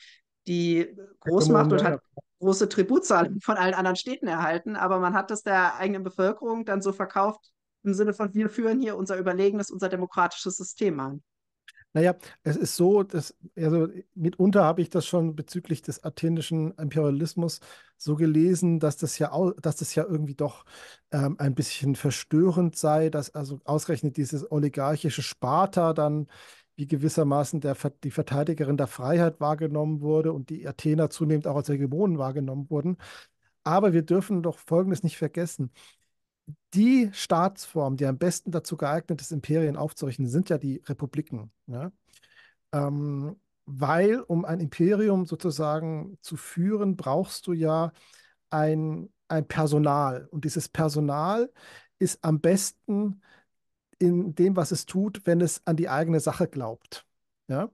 die Großmacht und hat große Tributzahlungen von allen anderen Städten erhalten, aber man hat das der eigenen Bevölkerung dann so verkauft, im Sinne von, wir führen hier unser überlegenes, unser demokratisches System an. Naja, es ist so, dass, also mitunter habe ich das schon bezüglich des athenischen Imperialismus so gelesen, dass das ja, auch, dass das ja irgendwie doch ähm, ein bisschen verstörend sei, dass also ausgerechnet dieses oligarchische Sparta dann wie gewissermaßen der, die Verteidigerin der Freiheit wahrgenommen wurde und die Athener zunehmend auch als Hegemonen wahrgenommen wurden. Aber wir dürfen doch Folgendes nicht vergessen die Staatsform, die am besten dazu geeignet ist, Imperien aufzurichten, sind ja die Republiken. Ja? Ähm, weil, um ein Imperium sozusagen zu führen, brauchst du ja ein, ein Personal. Und dieses Personal ist am besten in dem, was es tut, wenn es an die eigene Sache glaubt. Ja?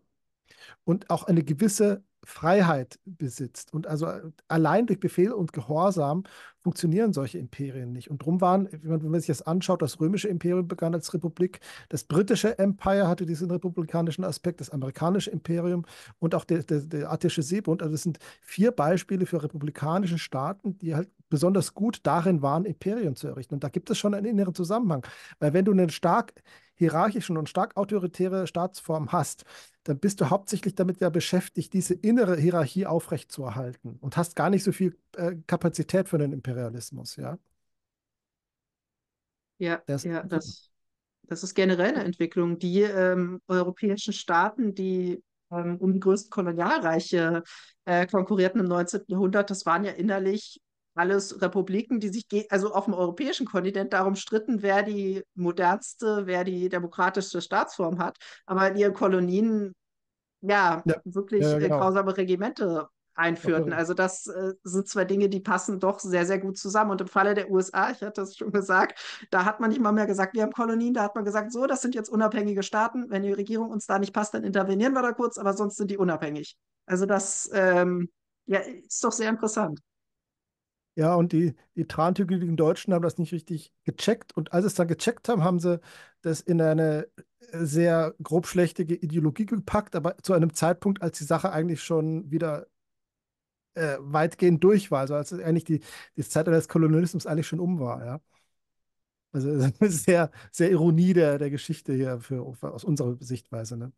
Und auch eine gewisse Freiheit besitzt. Und also äh, allein durch Befehl und Gehorsam funktionieren solche Imperien nicht. Und darum waren, wenn man sich das anschaut, das römische Imperium begann als Republik, das britische Empire hatte diesen republikanischen Aspekt, das amerikanische Imperium und auch der, der, der attische Seebund. Also das sind vier Beispiele für republikanische Staaten, die halt besonders gut darin waren, Imperien zu errichten. Und da gibt es schon einen inneren Zusammenhang. Weil wenn du einen stark hierarchischen und stark autoritäre Staatsform hast, dann bist du hauptsächlich damit ja beschäftigt, diese innere Hierarchie aufrechtzuerhalten und hast gar nicht so viel äh, Kapazität für den Imperialismus, ja. Ja, das, ja, das, das ist generell eine Entwicklung. Die ähm, europäischen Staaten, die ähm, um die größten Kolonialreiche äh, konkurrierten im 19. Jahrhundert, das waren ja innerlich alles Republiken, die sich also auf dem europäischen Kontinent darum stritten, wer die modernste, wer die demokratischste Staatsform hat, aber in ihren Kolonien ja, ja wirklich ja, äh, genau. grausame Regimente einführten. Also das äh, sind zwei Dinge, die passen doch sehr, sehr gut zusammen. Und im Falle der USA, ich hatte das schon gesagt, da hat man nicht mal mehr gesagt, wir haben Kolonien, da hat man gesagt, so, das sind jetzt unabhängige Staaten. Wenn die Regierung uns da nicht passt, dann intervenieren wir da kurz, aber sonst sind die unabhängig. Also das ähm, ja, ist doch sehr interessant. Ja, und die, die trantügeligen Deutschen haben das nicht richtig gecheckt. Und als es dann gecheckt haben, haben sie das in eine äh, sehr grobschlächtige Ideologie gepackt, aber zu einem Zeitpunkt, als die Sache eigentlich schon wieder äh, weitgehend durch war. Also als eigentlich die, die Zeit des Kolonialismus eigentlich schon um war, ja. Also [laughs] sehr, sehr Ironie der, der Geschichte hier für, aus unserer Sichtweise, ne?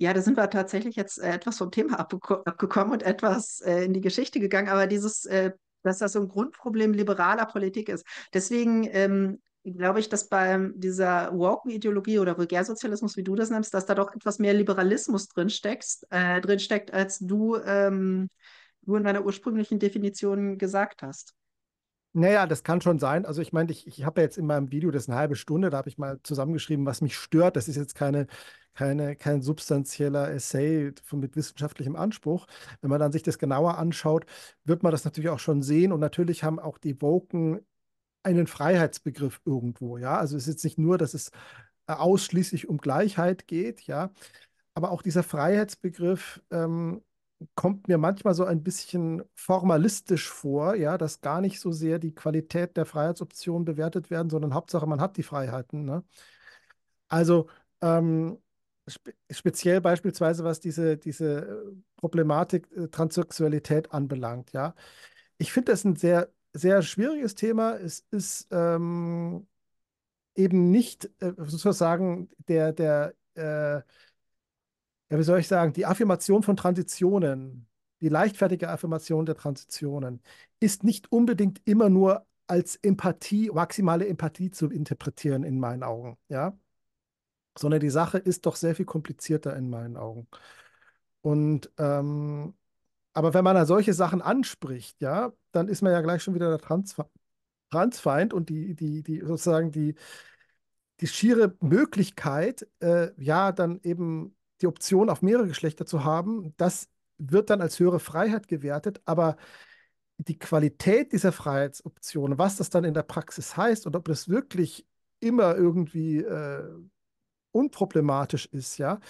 Ja, da sind wir tatsächlich jetzt äh, etwas vom Thema abgekommen und etwas äh, in die Geschichte gegangen, aber dieses äh, dass das so ein Grundproblem liberaler Politik ist. Deswegen ähm, glaube ich, dass bei dieser Woken-Ideologie oder Vulgärsozialismus, wie du das nennst, dass da doch etwas mehr Liberalismus drin äh, drinsteckt, als du, ähm, du in deiner ursprünglichen Definition gesagt hast. Naja, das kann schon sein. Also ich meine, ich, ich habe ja jetzt in meinem Video, das ist eine halbe Stunde, da habe ich mal zusammengeschrieben, was mich stört. Das ist jetzt keine, keine, kein substanzieller Essay von, mit wissenschaftlichem Anspruch. Wenn man dann sich das genauer anschaut, wird man das natürlich auch schon sehen. Und natürlich haben auch die Woken einen Freiheitsbegriff irgendwo. Ja, also es ist jetzt nicht nur, dass es ausschließlich um Gleichheit geht, ja, aber auch dieser Freiheitsbegriff ähm, kommt mir manchmal so ein bisschen formalistisch vor, ja, dass gar nicht so sehr die Qualität der Freiheitsoptionen bewertet werden, sondern Hauptsache, man hat die Freiheiten. Ne? Also ähm, spe speziell beispielsweise, was diese, diese äh, Problematik äh, Transsexualität anbelangt, ja. Ich finde das ein sehr, sehr schwieriges Thema. Es ist ähm, eben nicht äh, sozusagen der, der äh, ja, wie soll ich sagen, die Affirmation von Transitionen, die leichtfertige Affirmation der Transitionen, ist nicht unbedingt immer nur als Empathie, maximale Empathie zu interpretieren in meinen Augen, ja. Sondern die Sache ist doch sehr viel komplizierter in meinen Augen. Und ähm, aber wenn man da solche Sachen anspricht, ja, dann ist man ja gleich schon wieder der Transfer Transfeind und die, die, die sozusagen die, die schiere Möglichkeit, äh, ja, dann eben die Option auf mehrere Geschlechter zu haben, das wird dann als höhere Freiheit gewertet, aber die Qualität dieser Freiheitsoption, was das dann in der Praxis heißt und ob das wirklich immer irgendwie äh, unproblematisch ist, ja,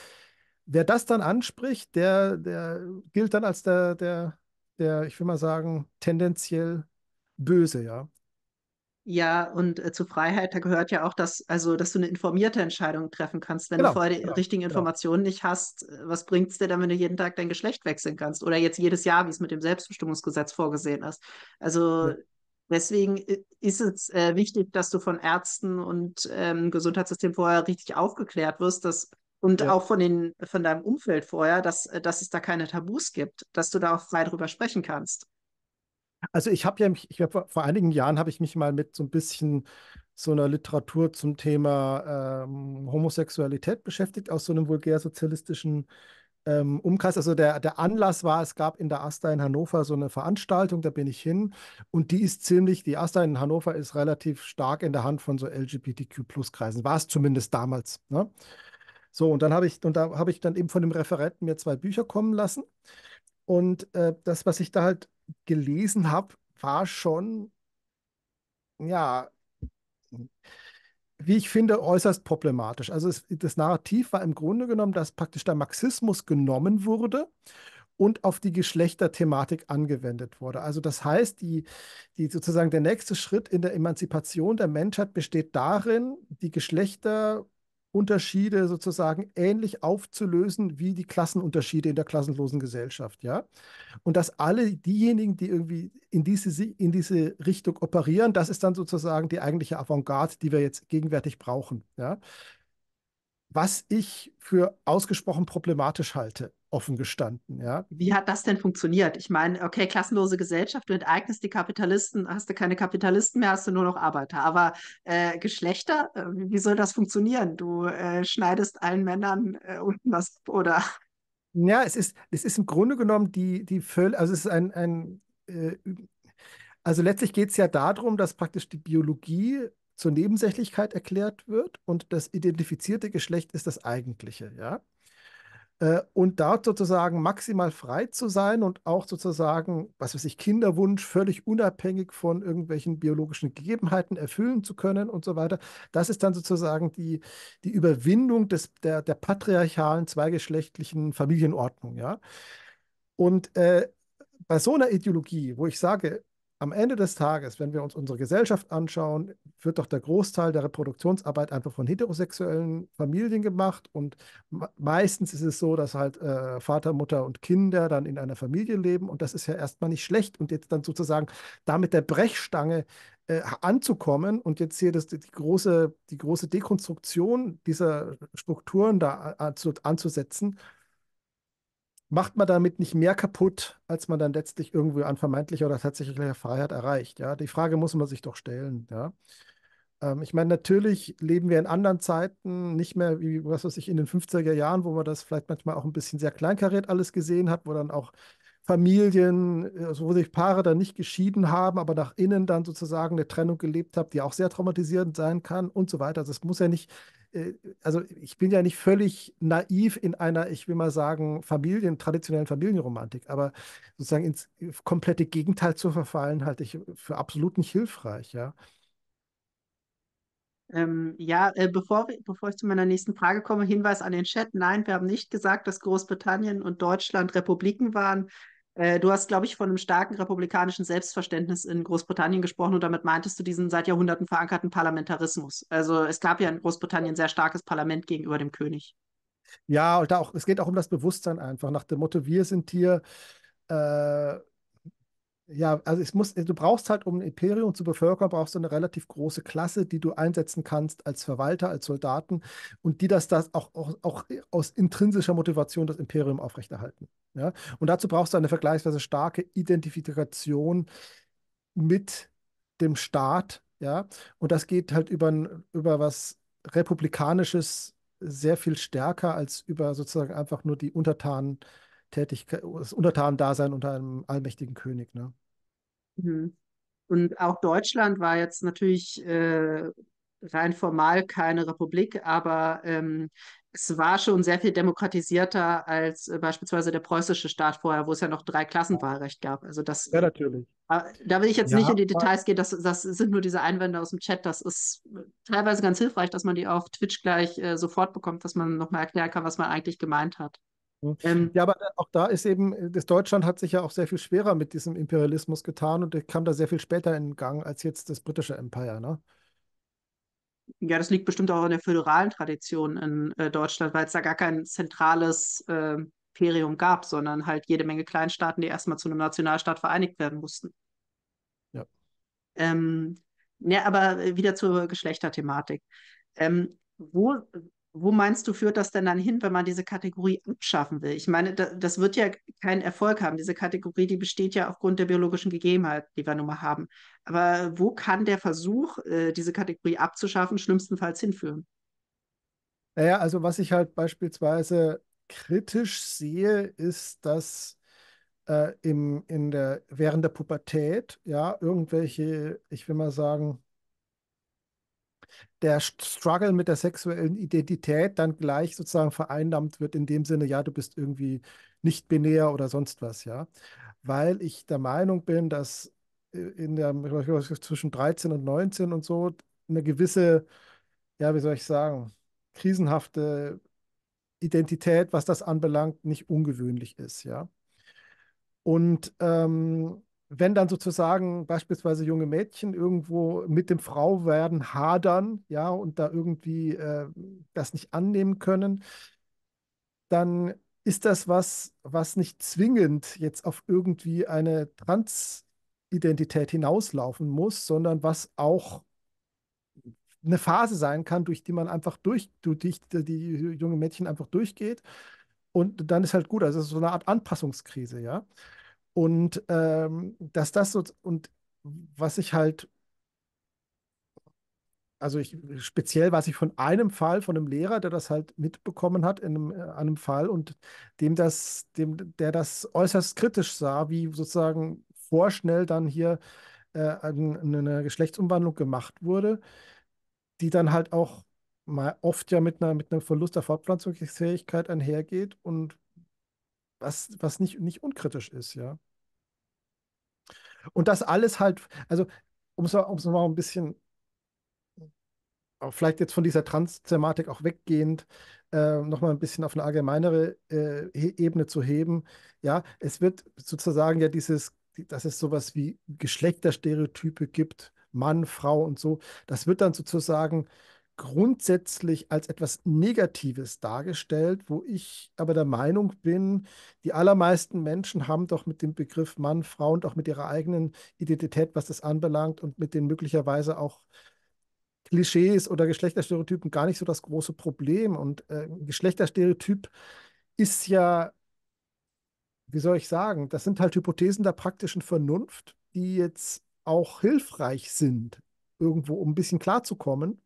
wer das dann anspricht, der, der gilt dann als der, der, der, ich will mal sagen, tendenziell böse, ja. Ja, und äh, zu Freiheit, da gehört ja auch, dass, also, dass du eine informierte Entscheidung treffen kannst. Wenn genau, du vorher die genau, richtigen genau. Informationen nicht hast, äh, was bringt es dir dann, wenn du jeden Tag dein Geschlecht wechseln kannst? Oder jetzt jedes Jahr, wie es mit dem Selbstbestimmungsgesetz vorgesehen ist. Also ja. deswegen äh, ist es äh, wichtig, dass du von Ärzten und ähm, Gesundheitssystem vorher richtig aufgeklärt wirst, dass und ja. auch von, den, von deinem Umfeld vorher, dass, äh, dass es da keine Tabus gibt, dass du da auch frei drüber sprechen kannst. Also ich habe ja, ich hab, vor einigen Jahren habe ich mich mal mit so ein bisschen so einer Literatur zum Thema ähm, Homosexualität beschäftigt, aus so einem vulgärsozialistischen ähm, Umkreis. Also der, der Anlass war, es gab in der AStA in Hannover so eine Veranstaltung, da bin ich hin und die ist ziemlich, die AStA in Hannover ist relativ stark in der Hand von so LGBTQ-Plus-Kreisen, war es zumindest damals. Ne? So, und dann habe ich, und da habe ich dann eben von dem Referenten mir zwei Bücher kommen lassen. Und äh, das, was ich da halt gelesen habe, war schon, ja, wie ich finde, äußerst problematisch. Also es, das Narrativ war im Grunde genommen, dass praktisch der Marxismus genommen wurde und auf die Geschlechterthematik angewendet wurde. Also das heißt, die, die sozusagen der nächste Schritt in der Emanzipation der Menschheit besteht darin, die Geschlechter Unterschiede sozusagen ähnlich aufzulösen wie die Klassenunterschiede in der klassenlosen Gesellschaft, ja. Und dass alle diejenigen, die irgendwie in diese, in diese Richtung operieren, das ist dann sozusagen die eigentliche Avantgarde, die wir jetzt gegenwärtig brauchen, ja. Was ich für ausgesprochen problematisch halte, offen gestanden. Ja. Wie hat das denn funktioniert? Ich meine, okay, klassenlose Gesellschaft, du enteignest die Kapitalisten, hast du keine Kapitalisten mehr, hast du nur noch Arbeiter. Aber äh, Geschlechter, äh, wie soll das funktionieren? Du äh, schneidest allen Männern äh, unten was oder. Ja, es ist, es ist im Grunde genommen die, die völlig, also es ist ein, ein äh, also letztlich geht es ja darum, dass praktisch die Biologie zur Nebensächlichkeit erklärt wird und das identifizierte Geschlecht ist das eigentliche, ja. Äh, und dort sozusagen maximal frei zu sein und auch sozusagen, was weiß ich, Kinderwunsch völlig unabhängig von irgendwelchen biologischen Gegebenheiten erfüllen zu können und so weiter, das ist dann sozusagen die, die Überwindung des, der, der patriarchalen, zweigeschlechtlichen Familienordnung, ja. Und äh, bei so einer Ideologie, wo ich sage, am Ende des Tages, wenn wir uns unsere Gesellschaft anschauen, wird doch der Großteil der Reproduktionsarbeit einfach von heterosexuellen Familien gemacht. Und meistens ist es so, dass halt äh, Vater, Mutter und Kinder dann in einer Familie leben. Und das ist ja erstmal nicht schlecht. Und jetzt dann sozusagen da mit der Brechstange äh, anzukommen und jetzt hier das, die, große, die große Dekonstruktion dieser Strukturen da anzusetzen, macht man damit nicht mehr kaputt, als man dann letztlich irgendwie an vermeintlicher oder tatsächlicher Freiheit erreicht? Ja, die Frage muss man sich doch stellen. Ja. Ähm, ich meine, natürlich leben wir in anderen Zeiten, nicht mehr wie, was weiß ich, in den 50er Jahren, wo man das vielleicht manchmal auch ein bisschen sehr kleinkariert alles gesehen hat, wo dann auch Familien, also wo sich Paare dann nicht geschieden haben, aber nach innen dann sozusagen eine Trennung gelebt haben, die auch sehr traumatisierend sein kann und so weiter. Also es muss ja nicht äh, also ich bin ja nicht völlig naiv in einer, ich will mal sagen, Familien, traditionellen Familienromantik, aber sozusagen ins komplette Gegenteil zu verfallen, halte ich für absolut nicht hilfreich, ja. Ähm, ja, äh, bevor, bevor ich zu meiner nächsten Frage komme, Hinweis an den Chat. Nein, wir haben nicht gesagt, dass Großbritannien und Deutschland Republiken waren. Äh, du hast, glaube ich, von einem starken republikanischen Selbstverständnis in Großbritannien gesprochen und damit meintest du diesen seit Jahrhunderten verankerten Parlamentarismus. Also es gab ja in Großbritannien ein sehr starkes Parlament gegenüber dem König. Ja, und da auch, es geht auch um das Bewusstsein einfach, nach dem Motto, wir sind hier äh, ja, also es muss, du brauchst halt, um ein Imperium zu bevölkern, brauchst du eine relativ große Klasse, die du einsetzen kannst als Verwalter, als Soldaten und die das, das auch, auch, auch aus intrinsischer Motivation das Imperium aufrechterhalten. Ja? Und dazu brauchst du eine vergleichsweise starke Identifikation mit dem Staat, ja. Und das geht halt über, über was Republikanisches sehr viel stärker als über sozusagen einfach nur die Untertanen Tätigkeit, das Untertanendasein unter einem allmächtigen König. Ne? Mhm. Und auch Deutschland war jetzt natürlich äh, rein formal keine Republik, aber ähm, es war schon sehr viel demokratisierter als äh, beispielsweise der preußische Staat vorher, wo es ja noch drei Klassenwahlrecht gab. Also das, ja, natürlich. Äh, da will ich jetzt ja, nicht in die Details gehen, das, das sind nur diese Einwände aus dem Chat. Das ist teilweise ganz hilfreich, dass man die auf Twitch gleich äh, sofort bekommt, dass man nochmal erklären kann, was man eigentlich gemeint hat. Hm. Ähm, ja, aber auch da ist eben, äh, das Deutschland hat sich ja auch sehr viel schwerer mit diesem Imperialismus getan und kam da sehr viel später in Gang als jetzt das britische Empire, ne? Ja, das liegt bestimmt auch in der föderalen Tradition in äh, Deutschland, weil es da gar kein zentrales äh, Imperium gab, sondern halt jede Menge Kleinstaaten, die erstmal zu einem Nationalstaat vereinigt werden mussten. Ja. Ähm, ja, aber äh, wieder zur Geschlechterthematik. Ähm, wo wo meinst du, führt das denn dann hin, wenn man diese Kategorie abschaffen will? Ich meine, da, das wird ja keinen Erfolg haben. Diese Kategorie, die besteht ja aufgrund der biologischen Gegebenheit, die wir nun mal haben. Aber wo kann der Versuch, äh, diese Kategorie abzuschaffen, schlimmstenfalls hinführen? Naja, also was ich halt beispielsweise kritisch sehe, ist, dass äh, im, in der, während der Pubertät ja irgendwelche, ich will mal sagen, der Struggle mit der sexuellen Identität dann gleich sozusagen vereinnahmt wird, in dem Sinne, ja, du bist irgendwie nicht binär oder sonst was, ja. Weil ich der Meinung bin, dass äh, in der zwischen 13 und 19 und so eine gewisse, ja, wie soll ich sagen, krisenhafte Identität, was das anbelangt, nicht ungewöhnlich ist, ja. Und ähm, wenn dann sozusagen beispielsweise junge Mädchen irgendwo mit dem Frau werden hadern, ja, und da irgendwie äh, das nicht annehmen können, dann ist das was, was nicht zwingend jetzt auf irgendwie eine Transidentität hinauslaufen muss, sondern was auch eine Phase sein kann, durch die man einfach durch, durch die, die junge Mädchen einfach durchgeht. Und dann ist halt gut, also so eine Art Anpassungskrise, ja. Und ähm, dass das so, und was ich halt, also ich speziell weiß ich von einem Fall von einem Lehrer, der das halt mitbekommen hat in einem, äh, einem Fall und dem das, dem, der das äußerst kritisch sah, wie sozusagen vorschnell dann hier äh, eine Geschlechtsumwandlung gemacht wurde, die dann halt auch mal oft ja mit, einer, mit einem Verlust der Fortpflanzungsfähigkeit einhergeht und was, was nicht, nicht unkritisch ist, ja. Und das alles halt, also um es mal ein bisschen, vielleicht jetzt von dieser Trans-Thematik auch weggehend, äh, nochmal ein bisschen auf eine allgemeinere äh, Ebene zu heben. Ja, es wird sozusagen ja dieses, dass es sowas wie Geschlechterstereotype gibt, Mann, Frau und so, das wird dann sozusagen grundsätzlich als etwas Negatives dargestellt, wo ich aber der Meinung bin, die allermeisten Menschen haben doch mit dem Begriff Mann, Frau und auch mit ihrer eigenen Identität, was das anbelangt und mit den möglicherweise auch Klischees oder Geschlechterstereotypen gar nicht so das große Problem. Und äh, Geschlechterstereotyp ist ja, wie soll ich sagen, das sind halt Hypothesen der praktischen Vernunft, die jetzt auch hilfreich sind, irgendwo, um ein bisschen klarzukommen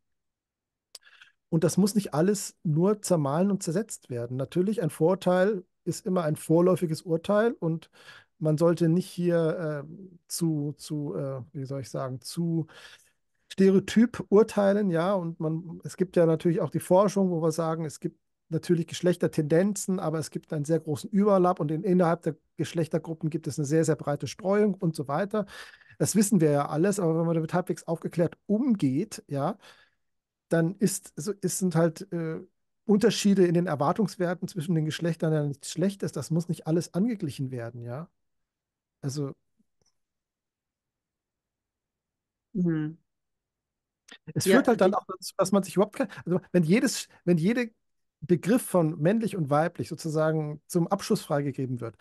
und das muss nicht alles nur zermahlen und zersetzt werden. Natürlich, ein Vorurteil ist immer ein vorläufiges Urteil und man sollte nicht hier äh, zu, zu äh, wie soll ich sagen, zu stereotyp urteilen, ja. Und man, es gibt ja natürlich auch die Forschung, wo wir sagen, es gibt natürlich Geschlechtertendenzen, aber es gibt einen sehr großen Überlapp und in, innerhalb der Geschlechtergruppen gibt es eine sehr, sehr breite Streuung und so weiter. Das wissen wir ja alles, aber wenn man damit halbwegs aufgeklärt umgeht, ja, dann ist, ist, sind halt äh, Unterschiede in den Erwartungswerten zwischen den Geschlechtern ja nichts Schlechtes. Das muss nicht alles angeglichen werden, ja. Also. Mhm. Es ja, führt halt dann auch dazu, dass man sich überhaupt kann. Also wenn jedes, wenn jeder Begriff von männlich und weiblich sozusagen zum Abschluss freigegeben wird,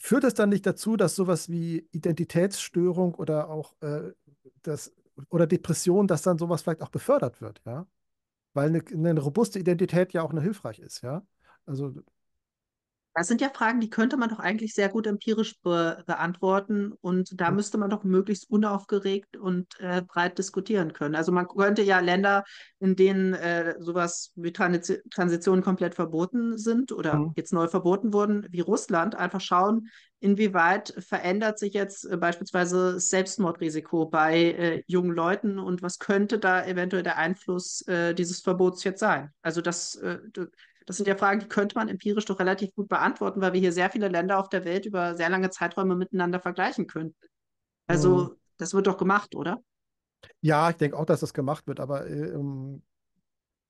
führt es dann nicht dazu, dass sowas wie Identitätsstörung oder auch äh, das oder Depression, dass dann sowas vielleicht auch befördert wird, ja. Weil eine, ne, eine robuste Identität ja auch eine hilfreich ist, ja. Also das sind ja Fragen, die könnte man doch eigentlich sehr gut empirisch be beantworten und da hm. müsste man doch möglichst unaufgeregt und äh, breit diskutieren können. Also man könnte ja Länder, in denen äh, sowas wie Transi Transitionen komplett verboten sind oder mhm. jetzt neu verboten wurden, wie Russland, einfach schauen, inwieweit verändert sich jetzt äh, beispielsweise Selbstmordrisiko bei äh, jungen Leuten und was könnte da eventuell der Einfluss äh, dieses Verbots jetzt sein? Also das äh, das sind ja Fragen, die könnte man empirisch doch relativ gut beantworten, weil wir hier sehr viele Länder auf der Welt über sehr lange Zeiträume miteinander vergleichen könnten. Also mhm. das wird doch gemacht, oder? Ja, ich denke auch, dass das gemacht wird, aber äh, ähm,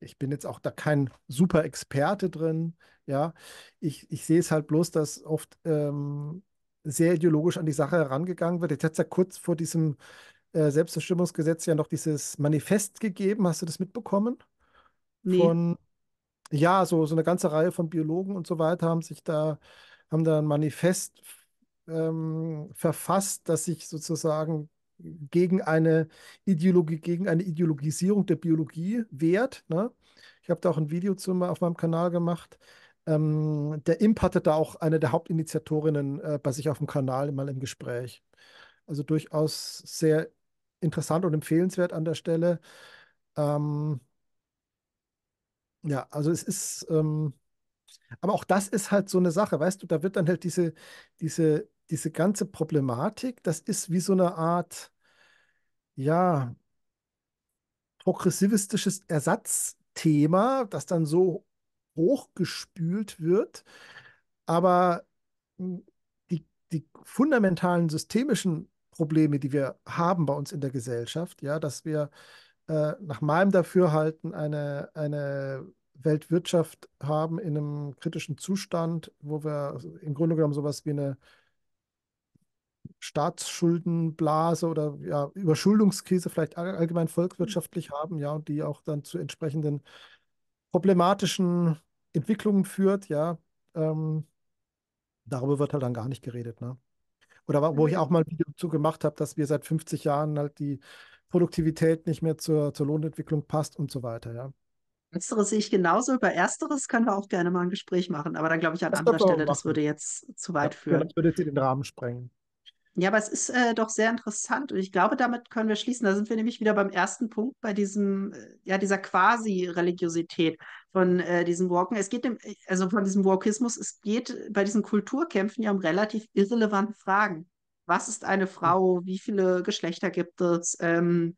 ich bin jetzt auch da kein super Experte drin. Ja, ich, ich sehe es halt bloß, dass oft ähm, sehr ideologisch an die Sache herangegangen wird. Jetzt hat es ja kurz vor diesem äh, Selbstbestimmungsgesetz ja noch dieses Manifest gegeben. Hast du das mitbekommen? Nee. Von ja, so, so eine ganze Reihe von Biologen und so weiter haben sich da, haben da ein Manifest ähm, verfasst, das sich sozusagen gegen eine Ideologie, gegen eine Ideologisierung der Biologie wehrt. Ne? Ich habe da auch ein Video zu, auf meinem Kanal gemacht. Ähm, der Imp hatte da auch eine der Hauptinitiatorinnen äh, bei sich auf dem Kanal mal im Gespräch. Also durchaus sehr interessant und empfehlenswert an der Stelle. Ähm, ja, also es ist, ähm, aber auch das ist halt so eine Sache, weißt du, da wird dann halt diese, diese, diese ganze Problematik, das ist wie so eine Art, ja, progressivistisches Ersatzthema, das dann so hochgespült wird, aber die, die fundamentalen systemischen Probleme, die wir haben bei uns in der Gesellschaft, ja, dass wir äh, nach meinem Dafürhalten eine, eine Weltwirtschaft haben in einem kritischen Zustand, wo wir im Grunde genommen sowas wie eine Staatsschuldenblase oder ja, Überschuldungskrise vielleicht allgemein volkswirtschaftlich haben, ja, und die auch dann zu entsprechenden problematischen Entwicklungen führt, ja. Ähm, darüber wird halt dann gar nicht geredet, ne? Oder wo ich mhm. auch mal ein Video dazu gemacht habe, dass wir seit 50 Jahren halt die Produktivität nicht mehr zur, zur Lohnentwicklung passt und so weiter. Ja. Letzteres sehe ich genauso. Über Ersteres können wir auch gerne mal ein Gespräch machen. Aber dann glaube ich an das anderer Stelle, das würde jetzt zu weit ja, führen. das würde den Rahmen sprengen. Ja, aber es ist äh, doch sehr interessant und ich glaube, damit können wir schließen. Da sind wir nämlich wieder beim ersten Punkt, bei diesem, äh, ja, dieser Quasi-Religiosität von äh, diesem Walken. Es geht dem, äh, also von diesem Walkismus, es geht bei diesen Kulturkämpfen ja um relativ irrelevante Fragen was ist eine hm. Frau, wie viele Geschlechter gibt es, ähm,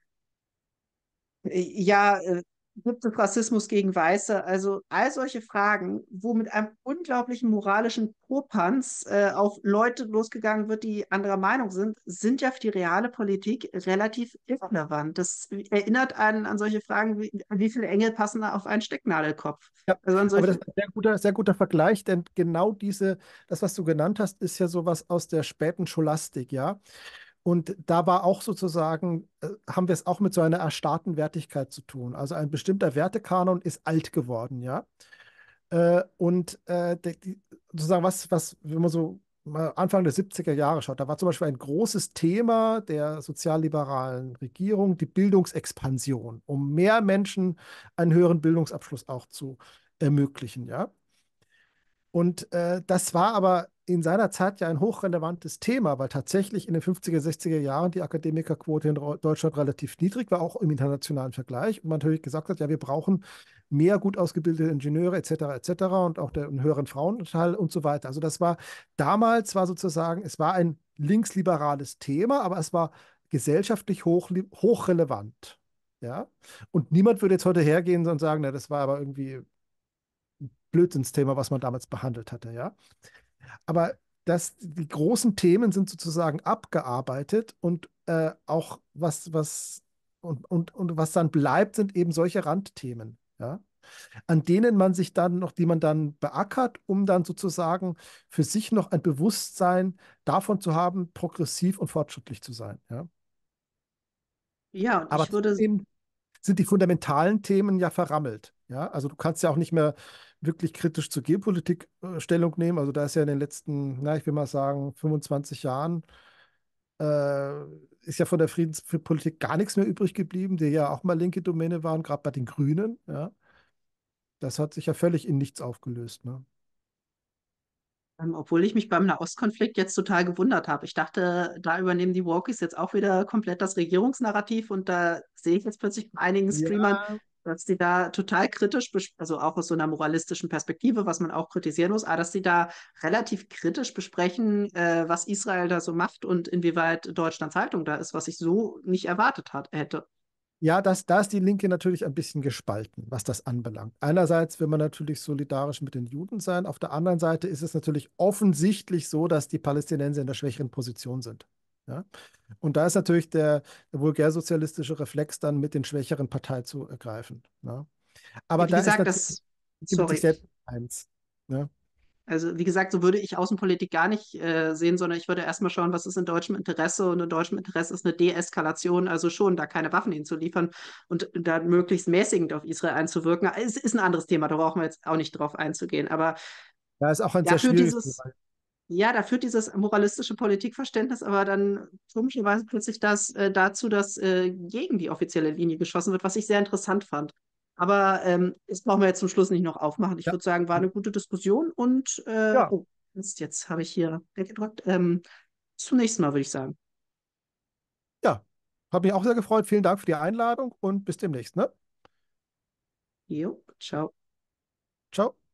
äh, ja, äh, Gibt es Rassismus gegen Weiße? Also all solche Fragen, wo mit einem unglaublichen moralischen Popanz äh, auf Leute losgegangen wird, die anderer Meinung sind, sind ja für die reale Politik relativ irrelevant. Das erinnert einen an solche Fragen, wie, wie viele Engel passen da auf einen Stecknadelkopf? Ja, also solche... aber das ist ein sehr guter, sehr guter Vergleich, denn genau diese, das, was du genannt hast, ist ja sowas aus der späten Scholastik, ja. Und da war auch sozusagen, äh, haben wir es auch mit so einer erstarrten Wertigkeit zu tun. Also ein bestimmter Wertekanon ist alt geworden, ja. Äh, und äh, die, sozusagen, was, was, wenn man so Anfang der 70er Jahre schaut, da war zum Beispiel ein großes Thema der sozialliberalen Regierung die Bildungsexpansion, um mehr Menschen einen höheren Bildungsabschluss auch zu ermöglichen, ja. Und äh, das war aber in seiner Zeit ja ein hochrelevantes Thema, weil tatsächlich in den 50er, 60er Jahren die Akademikerquote in Deutschland relativ niedrig war, auch im internationalen Vergleich. Und man natürlich gesagt hat, ja, wir brauchen mehr gut ausgebildete Ingenieure etc. etc. und auch den höheren Frauenanteil und so weiter. Also das war damals war sozusagen, es war ein linksliberales Thema, aber es war gesellschaftlich hoch, hochrelevant. Ja? Und niemand würde jetzt heute hergehen und sagen, na, das war aber irgendwie ein Blödsinnsthema, was man damals behandelt hatte, ja. Aber dass die großen Themen sind sozusagen abgearbeitet und äh, auch was, was und, und, und was dann bleibt, sind eben solche Randthemen, ja, an denen man sich dann noch, die man dann beackert, um dann sozusagen für sich noch ein Bewusstsein davon zu haben, progressiv und fortschrittlich zu sein, ja. Ja, und aber ich würde sind die fundamentalen Themen ja verrammelt. Ja, also du kannst ja auch nicht mehr wirklich kritisch zur Geopolitik äh, Stellung nehmen. Also da ist ja in den letzten, na, ich will mal sagen, 25 Jahren äh, ist ja von der Friedenspolitik gar nichts mehr übrig geblieben, die ja auch mal linke Domäne waren, gerade bei den Grünen. Ja. Das hat sich ja völlig in nichts aufgelöst. Ne? Ähm, obwohl ich mich beim Nahostkonflikt jetzt total gewundert habe. Ich dachte, da übernehmen die Walkies jetzt auch wieder komplett das Regierungsnarrativ und da sehe ich jetzt plötzlich bei einigen Streamern, ja dass sie da total kritisch, also auch aus so einer moralistischen Perspektive, was man auch kritisieren muss, aber dass sie da relativ kritisch besprechen, äh, was Israel da so macht und inwieweit Deutschlands Haltung da ist, was ich so nicht erwartet hat, hätte. Ja, das, da ist die Linke natürlich ein bisschen gespalten, was das anbelangt. Einerseits will man natürlich solidarisch mit den Juden sein, auf der anderen Seite ist es natürlich offensichtlich so, dass die Palästinenser in der schwächeren Position sind. Ja? Und da ist natürlich der, der vulgärsozialistische Reflex dann mit den schwächeren Parteien zu ergreifen. Ja? Aber wie da gesagt, ist das, sorry. Selbst eins. Ja? Also wie gesagt, so würde ich Außenpolitik gar nicht äh, sehen, sondern ich würde erstmal schauen, was ist in deutschem Interesse. Und in deutschem Interesse ist eine Deeskalation, also schon da keine Waffen hinzuliefern und da möglichst mäßigend auf Israel einzuwirken. Es ist ein anderes Thema, da brauchen wir jetzt auch nicht drauf einzugehen. Aber ja, ist auch ein sehr schwieriges dieses, Thema ja, da führt dieses moralistische Politikverständnis aber dann komischerweise plötzlich das, äh, dazu, dass äh, gegen die offizielle Linie geschossen wird, was ich sehr interessant fand. Aber ähm, das brauchen wir jetzt zum Schluss nicht noch aufmachen. Ich ja. würde sagen, war eine gute Diskussion und äh, ja. oh, jetzt, jetzt habe ich hier weggedrückt. Ähm, zum nächsten Mal, würde ich sagen. Ja, habe mich auch sehr gefreut. Vielen Dank für die Einladung und bis demnächst. Ne? Jo, ciao. Ciao.